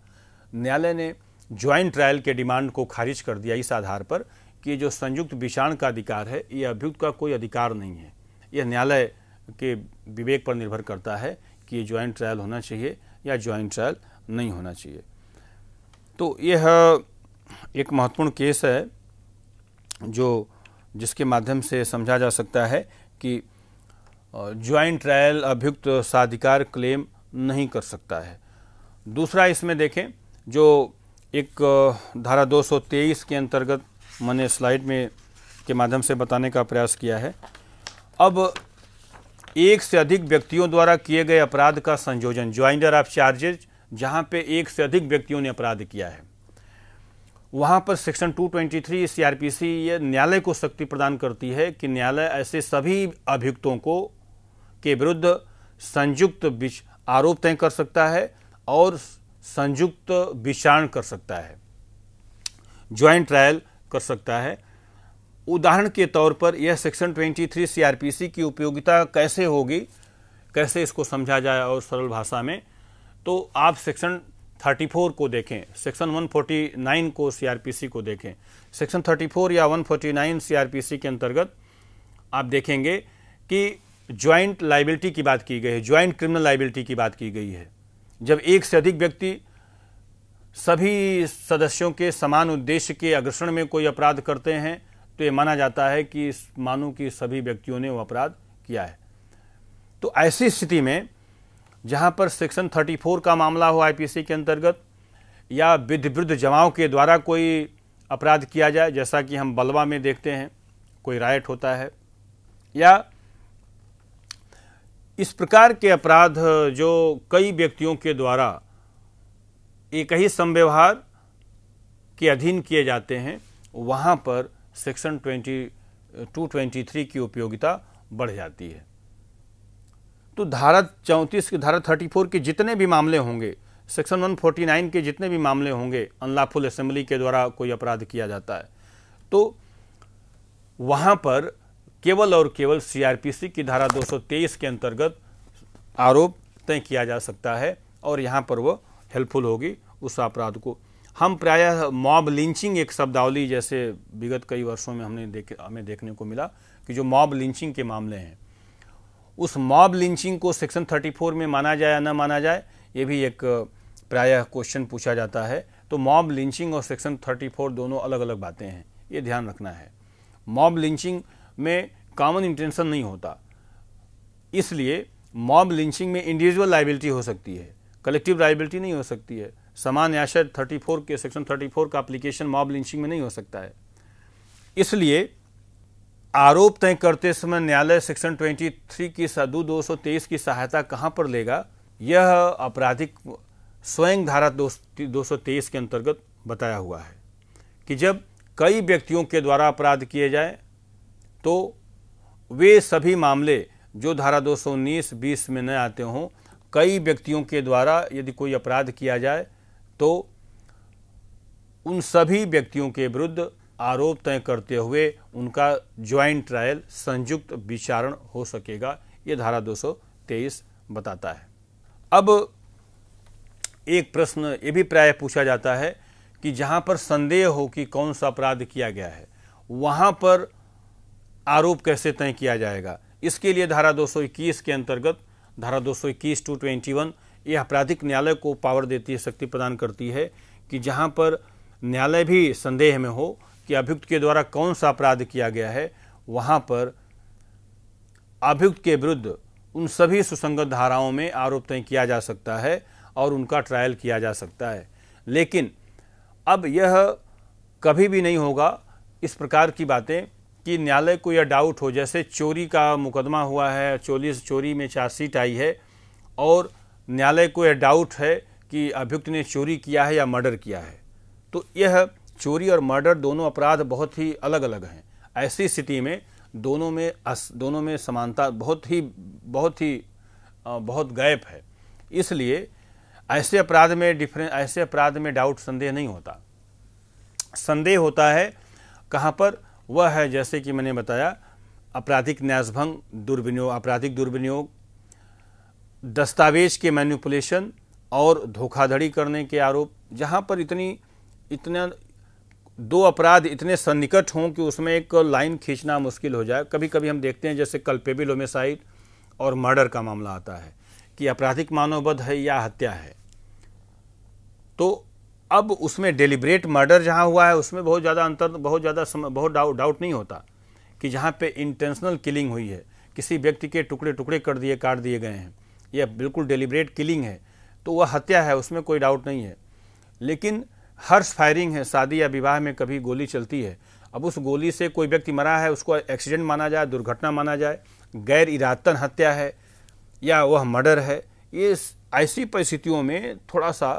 न्यायालय ने ज्वाइंट ट्रायल के डिमांड को खारिज कर दिया इस आधार पर कि जो संयुक्त विषाण का अधिकार है ये अभियुक्त का कोई अधिकार नहीं है यह न्यायालय के विवेक पर निर्भर करता है कि ये ज्वाइंट ट्रायल होना चाहिए या ज्वाइंट ट्रायल नहीं होना चाहिए तो यह एक महत्वपूर्ण केस है जो जिसके माध्यम से समझा जा सकता है कि ज्वाइंट ट्रायल अभियुक्त साधिकार क्लेम नहीं कर सकता है दूसरा इसमें देखें जो एक धारा 223 के अंतर्गत मैंने स्लाइड में के माध्यम से बताने का प्रयास किया है अब एक से अधिक व्यक्तियों द्वारा किए गए अपराध का संयोजन ज्वाइंडर ऑफ चार्जेज जहां पे एक से अधिक व्यक्तियों ने अपराध किया है वहां पर सेक्शन 223 सीआरपीसी ये न्यायालय को शक्ति प्रदान करती है कि न्यायालय ऐसे सभी अभियुक्तों को के विरुद्ध संयुक्त आरोप तय कर सकता है और संयुक्त विचारण कर सकता है ज्वाइंट ट्रायल कर सकता है उदाहरण के तौर पर यह सेक्शन 23 सीआरपीसी की उपयोगिता कैसे होगी कैसे इसको समझा जाए और सरल भाषा में तो आप सेक्शन 34 को देखें सेक्शन 149 को सीआरपीसी को देखें सेक्शन 34 या 149 सीआरपीसी के अंतर्गत आप देखेंगे कि ज्वाइंट लाइबिलिटी की बात की गई है ज्वाइंट क्रिमिनल लाइबिलिटी की बात की गई है जब एक से अधिक व्यक्ति सभी सदस्यों के समान उद्देश्य के अग्रसरण में कोई अपराध करते हैं तो ये माना जाता है कि मानो कि सभी व्यक्तियों ने वो अपराध किया है तो ऐसी स्थिति में जहां पर सेक्शन 34 का मामला हो आईपीसी के अंतर्गत या विध विरुद्ध जमाओं के द्वारा कोई अपराध किया जाए जैसा कि हम बलवा में देखते हैं कोई रायट होता है या इस प्रकार के अपराध जो कई व्यक्तियों के द्वारा एक ही संव्यवहार के अधीन किए जाते हैं वहाँ पर सेक्शन 20 223 की उपयोगिता बढ़ जाती है तो धारा चौंतीस की धारा 34 के जितने भी मामले होंगे सेक्शन 149 के जितने भी मामले होंगे अनलाफुल असेंबली के द्वारा कोई अपराध किया जाता है तो वहाँ पर केवल और केवल सीआरपीसी की धारा 223 के अंतर्गत आरोप तय किया जा सकता है और यहाँ पर वो हेल्पफुल होगी उस अपराध को हम प्रायः मॉब लिंचिंग एक शब्दावली जैसे विगत कई वर्षों में हमने देख हमें देखने को मिला कि जो मॉब लिंचिंग के मामले हैं उस मॉब लिंचिंग को सेक्शन 34 में माना जाए या ना माना जाए ये भी एक प्रायः क्वेश्चन पूछा जाता है तो मॉब लिंचिंग और सेक्शन 34 दोनों अलग अलग बातें हैं ये ध्यान रखना है मॉब लिंचिंग में कॉमन इंटेंशन नहीं होता इसलिए मॉब लिंचिंग में इंडिविजुअल लाइबिलिटी हो सकती है कलेक्टिव लाइबिलिटी नहीं हो सकती है समान याशर 34 के सेक्शन 34 का अप्लीकेशन मॉब लिंचिंग में नहीं हो सकता है इसलिए आरोप तय करते समय न्यायालय सेक्शन 23 की साधु 223 की सहायता कहाँ पर लेगा यह आपराधिक स्वयं धारा दो, के अंतर्गत बताया हुआ है कि जब कई व्यक्तियों के द्वारा अपराध किए जाए तो वे सभी मामले जो धारा 219 सौ में न आते हों कई व्यक्तियों के द्वारा यदि कोई अपराध किया जाए तो उन सभी व्यक्तियों के विरुद्ध आरोप तय करते हुए उनका ज्वाइंट ट्रायल संयुक्त विचारण हो सकेगा ये धारा 223 बताता है अब एक प्रश्न ये भी प्राय पूछा जाता है कि जहां पर संदेह हो कि कौन सा अपराध किया गया है वहां पर आरोप कैसे तय किया जाएगा इसके लिए धारा 221 के अंतर्गत धारा 221 टू वन ये आपराधिक न्यायालय को पावर देती है शक्ति प्रदान करती है कि जहाँ पर न्यायालय भी संदेह में हो कि अभियुक्त के द्वारा कौन सा अपराध किया गया है वहाँ पर अभियुक्त के विरुद्ध उन सभी सुसंगत धाराओं में आरोप तय किया जा सकता है और उनका ट्रायल किया जा सकता है लेकिन अब यह कभी भी नहीं होगा इस प्रकार की बातें कि न्यायालय को यह डाउट हो जैसे चोरी का मुकदमा हुआ है चोरी चोरी में चार्जशीट आई है और न्यायालय को यह डाउट है कि अभियुक्त ने चोरी किया है या मर्डर किया है तो यह चोरी और मर्डर दोनों अपराध बहुत ही अलग अलग हैं ऐसी स्थिति में दोनों में अस, दोनों में समानता बहुत ही बहुत ही बहुत गैप है इसलिए ऐसे अपराध में डिफरें ऐसे अपराध में डाउट संदेह नहीं होता संदेह होता है कहाँ पर वह है जैसे कि मैंने बताया आपराधिक न्यासभंग दुर्विनियोग आपराधिक दुर्विनियोग दस्तावेज के मैनिपुलेशन और धोखाधड़ी करने के आरोप जहाँ पर इतनी इतना दो अपराध इतने सन्निकट हों कि उसमें एक लाइन खींचना मुश्किल हो जाए कभी कभी हम देखते हैं जैसे कल्पेबिल होमेसाइड और मर्डर का मामला आता है कि आपराधिक मानवबद्ध है या हत्या है तो अब उसमें डेलिब्रेट मर्डर जहाँ हुआ है उसमें बहुत ज़्यादा अंतर बहुत ज़्यादा बहुत डाउट डाउट नहीं होता कि जहाँ पे इंटेंशनल किलिंग हुई है किसी व्यक्ति के टुकड़े टुकड़े कर दिए काट दिए गए हैं यह बिल्कुल डेलिब्रेट किलिंग है तो वह हत्या है उसमें कोई डाउट नहीं है लेकिन हर्ष फायरिंग है शादी या विवाह में कभी गोली चलती है अब उस गोली से कोई व्यक्ति मरा है उसको एक्सीडेंट माना जाए दुर्घटना माना जाए गैर इरादतन हत्या है या वह मर्डर है ये ऐसी परिस्थितियों में थोड़ा सा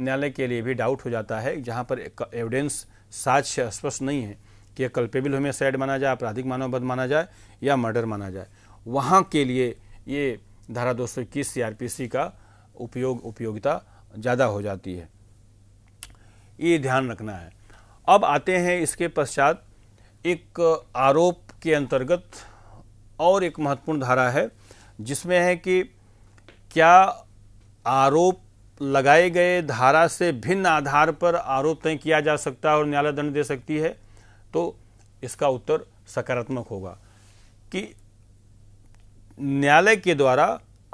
न्यायालय के लिए भी डाउट हो जाता है जहाँ पर एविडेंस साक्ष्य स्पष्ट नहीं है कि यह कल्पेबल होमिसाइड माना जाए आपराधिक मानवबद्ध माना जाए या मर्डर माना जाए वहाँ के लिए ये धारा दो सौ इक्कीस सी का उपयोग उपयोगिता ज़्यादा हो जाती है ये ध्यान रखना है अब आते हैं इसके पश्चात एक आरोप के अंतर्गत और एक महत्वपूर्ण धारा है जिसमें है कि क्या आरोप लगाए गए धारा से भिन्न आधार पर आरोप तय किया जा सकता है और न्यायालय दंड दे सकती है तो इसका उत्तर सकारात्मक होगा कि न्यायालय के द्वारा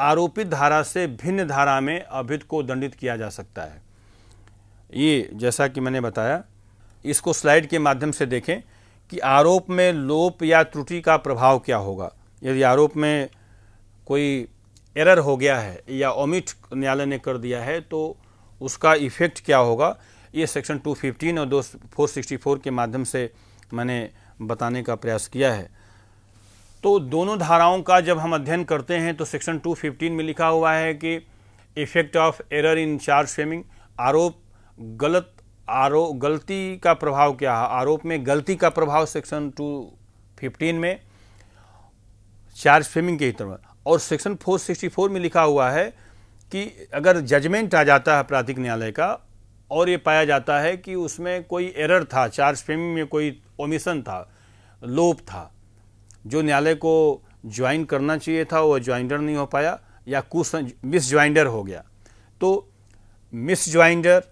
आरोपित धारा से भिन्न धारा में अभित को दंडित किया जा सकता है ये जैसा कि मैंने बताया इसको स्लाइड के माध्यम से देखें कि आरोप में लोप या त्रुटि का प्रभाव क्या होगा यदि आरोप में कोई एरर हो गया है या ओमिट न्यायालय ने कर दिया है तो उसका इफेक्ट क्या होगा ये सेक्शन 215 और दो फोर के माध्यम से मैंने बताने का प्रयास किया है तो दोनों धाराओं का जब हम अध्ययन करते हैं तो सेक्शन 215 में लिखा हुआ है कि effect of error in charge framing आरोप गलत आरोप गलती का प्रभाव क्या है आरोप में गलती का प्रभाव सेक्शन 215 में चार्ज फ्रेमिंग के ही तरह और सेक्शन 464 में लिखा हुआ है कि अगर जजमेंट आ जाता है आपराधिक न्यायालय का और ये पाया जाता है कि उसमें कोई एरर था चार्ज फेम में कोई ओमिशन था लोप था जो न्यायालय को ज्वाइन करना चाहिए था वो ज्वाइंडर नहीं हो पाया या कुछ मिस ज्वाइंडर हो गया तो मिस ज्वाइंडर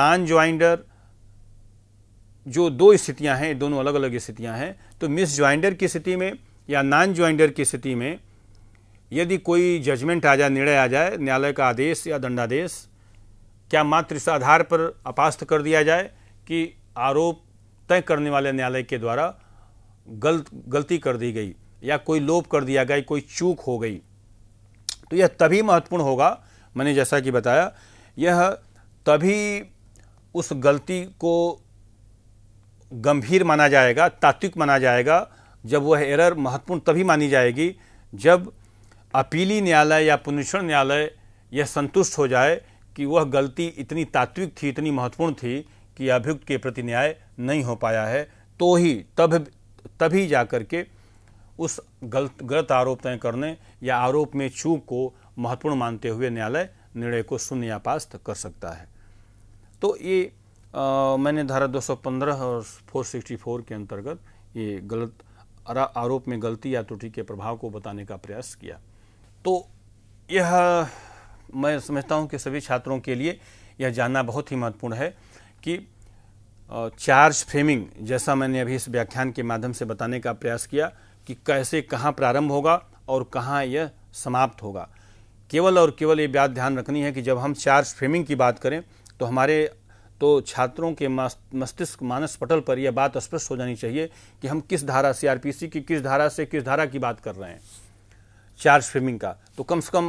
नॉन ज्वाइंडर जो दो स्थितियां हैं दोनों अलग अलग स्थितियां हैं तो मिस ज्वाइंडर की स्थिति में या नॉन ज्वाइंडर की स्थिति में यदि कोई जजमेंट आ जाए निर्णय आ जाए न्यायालय का आदेश या दंडादेश क्या मात्र इस आधार पर अपास्त कर दिया जाए कि आरोप तय करने वाले न्यायालय के द्वारा गलत गलती कर दी गई या कोई लोप कर दिया गया कोई चूक हो गई तो यह तभी महत्वपूर्ण होगा मैंने जैसा कि बताया यह तभी उस गलती को गंभीर माना जाएगा तात्विक माना जाएगा जब वह एरर महत्वपूर्ण तभी मानी जाएगी जब अपीली न्यायालय या पुनिषण न्यायालय यह संतुष्ट हो जाए कि वह गलती इतनी तात्विक थी इतनी महत्वपूर्ण थी कि अभियुक्त के प्रति न्याय नहीं हो पाया है तो ही तब तभी जा कर के उस गलत गलत आरोप तय करने या आरोप में चूक को महत्वपूर्ण मानते हुए न्यायालय निर्णय को शून्य या पास्त कर सकता है तो ये आ, मैंने धारा 215 और 464 के अंतर्गत ये गलत आरोप में गलती या त्रुटि के प्रभाव को बताने का प्रयास किया तो यह मैं समझता हूँ कि सभी छात्रों के लिए यह जानना बहुत ही महत्वपूर्ण है कि चार्ज फ्रेमिंग जैसा मैंने अभी इस व्याख्यान के माध्यम से बताने का प्रयास किया कि कैसे कहाँ प्रारंभ होगा और कहाँ यह समाप्त होगा केवल और केवल ये बात ध्यान रखनी है कि जब हम चार्ज फ्रेमिंग की बात करें तो हमारे तो छात्रों के मस्तिष्क मानस पटल पर यह बात स्पष्ट हो जानी चाहिए कि हम किस धारा सी की किस धारा से किस धारा की बात कर रहे हैं चार्ज फ्रेमिंग का तो कम से कम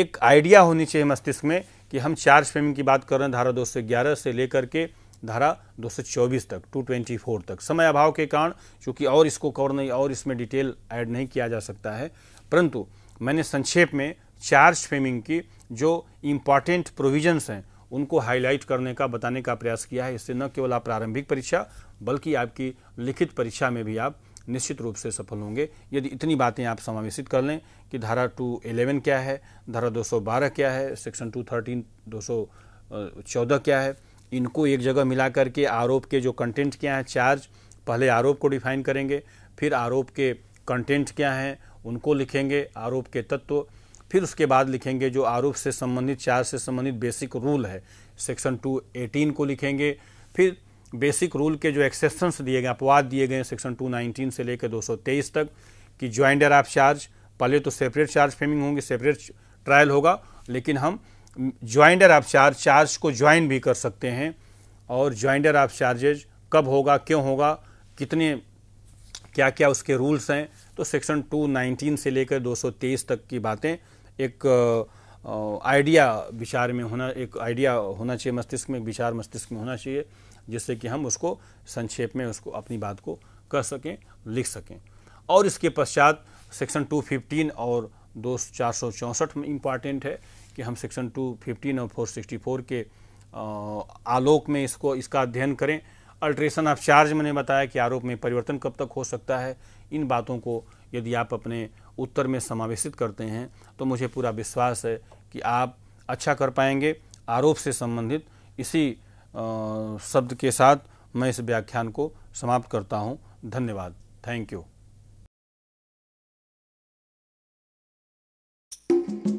एक आइडिया होनी चाहिए मस्तिष्क में कि हम चार्ज फ्रेमिंग की बात कर रहे हैं धारा 211 से लेकर के धारा 224 तक 224 तक समय अभाव के कारण चूँकि और इसको कवर नहीं और इसमें डिटेल ऐड नहीं किया जा सकता है परंतु मैंने संक्षेप में चार्ज फ्रेमिंग की जो इम्पॉर्टेंट प्रोविजंस हैं उनको हाईलाइट करने का बताने का प्रयास किया है इससे न केवल आप प्रारंभिक परीक्षा बल्कि आपकी लिखित परीक्षा में भी आप निश्चित रूप से सफल होंगे यदि इतनी बातें आप समावेशित कर लें कि धारा टू एलेवन क्या है धारा 212 क्या है सेक्शन टू थर्टीन दो क्या है इनको एक जगह मिला करके आरोप के जो कंटेंट क्या हैं चार्ज पहले आरोप को डिफाइन करेंगे फिर आरोप के कंटेंट क्या हैं उनको लिखेंगे आरोप के तत्व फिर उसके बाद लिखेंगे जो आरोप से संबंधित चार्ज से संबंधित बेसिक रूल है सेक्शन टू एटीन को लिखेंगे फिर बेसिक रूल के जो एक्सेप्शंस दिए गए अपवाद दिए गए सेक्शन 219 से लेकर 223 तक कि ज्वाइंडर ऑफ चार्ज पहले तो सेपरेट चार्ज फेमिंग होंगे सेपरेट ट्रायल होगा लेकिन हम ज्वाइंडर ऑफ चार्ज चार्ज को ज्वाइन भी कर सकते हैं और ज्वाइंडर ऑफ चार्जेज कब होगा क्यों होगा कितने क्या क्या उसके रूल्स हैं तो सेक्शन 219 से लेकर 223 तक की बातें एक आइडिया विचार में होना एक आइडिया होना चाहिए मस्तिष्क में विचार मस्तिष्क में होना चाहिए जिससे कि हम उसको संक्षेप में उसको अपनी बात को कह सकें लिख सकें और इसके पश्चात सेक्शन 215 और दो चार सौ चौंसठ में इम्पॉर्टेंट है कि हम सेक्शन 215 और 464 के आलोक में इसको इसका अध्ययन करें अल्ट्रेशन ऑफ चार्ज मैंने बताया कि आरोप में परिवर्तन कब तक हो सकता है इन बातों को यदि आप अपने उत्तर में समावेशित करते हैं तो मुझे पूरा विश्वास है कि आप अच्छा कर पाएंगे आरोप से संबंधित इसी शब्द के साथ मैं इस व्याख्यान को समाप्त करता हूँ धन्यवाद थैंक यू